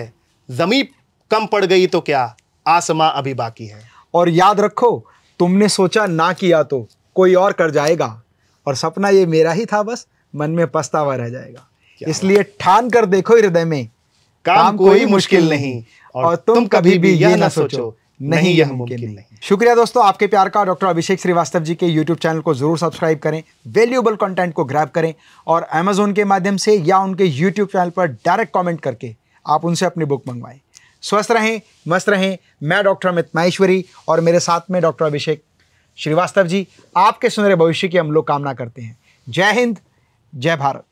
जमीन कम पड़ गई तो क्या आसमां अभी बाकी है और याद रखो तुमने सोचा ना किया तो कोई और कर जाएगा और सपना ये मेरा ही था बस मन में पछतावा रह जाएगा इसलिए ठान कर देखो हृदय में काम, काम कोई मुश्किल नहीं और तुम कभी भी यह ना सोचो नहीं यह मुमकिन नहीं।, नहीं शुक्रिया दोस्तों आपके प्यार का डॉक्टर अभिषेक श्रीवास्तव जी के यूट्यूब चैनल को जरूर सब्सक्राइब करें वैल्यूएबल कंटेंट को ग्रैब करें और अमेजोन के माध्यम से या उनके यूट्यूब चैनल पर डायरेक्ट कॉमेंट करके आप उनसे अपनी बुक मंगवाएं स्वस्थ रहें मस्त रहें मैं डॉक्टर अमित माहेश्वरी और मेरे साथ में डॉक्टर अभिषेक श्रीवास्तव जी आपके सुनहरे भविष्य की हम लोग कामना करते हैं जय हिंद जय भारत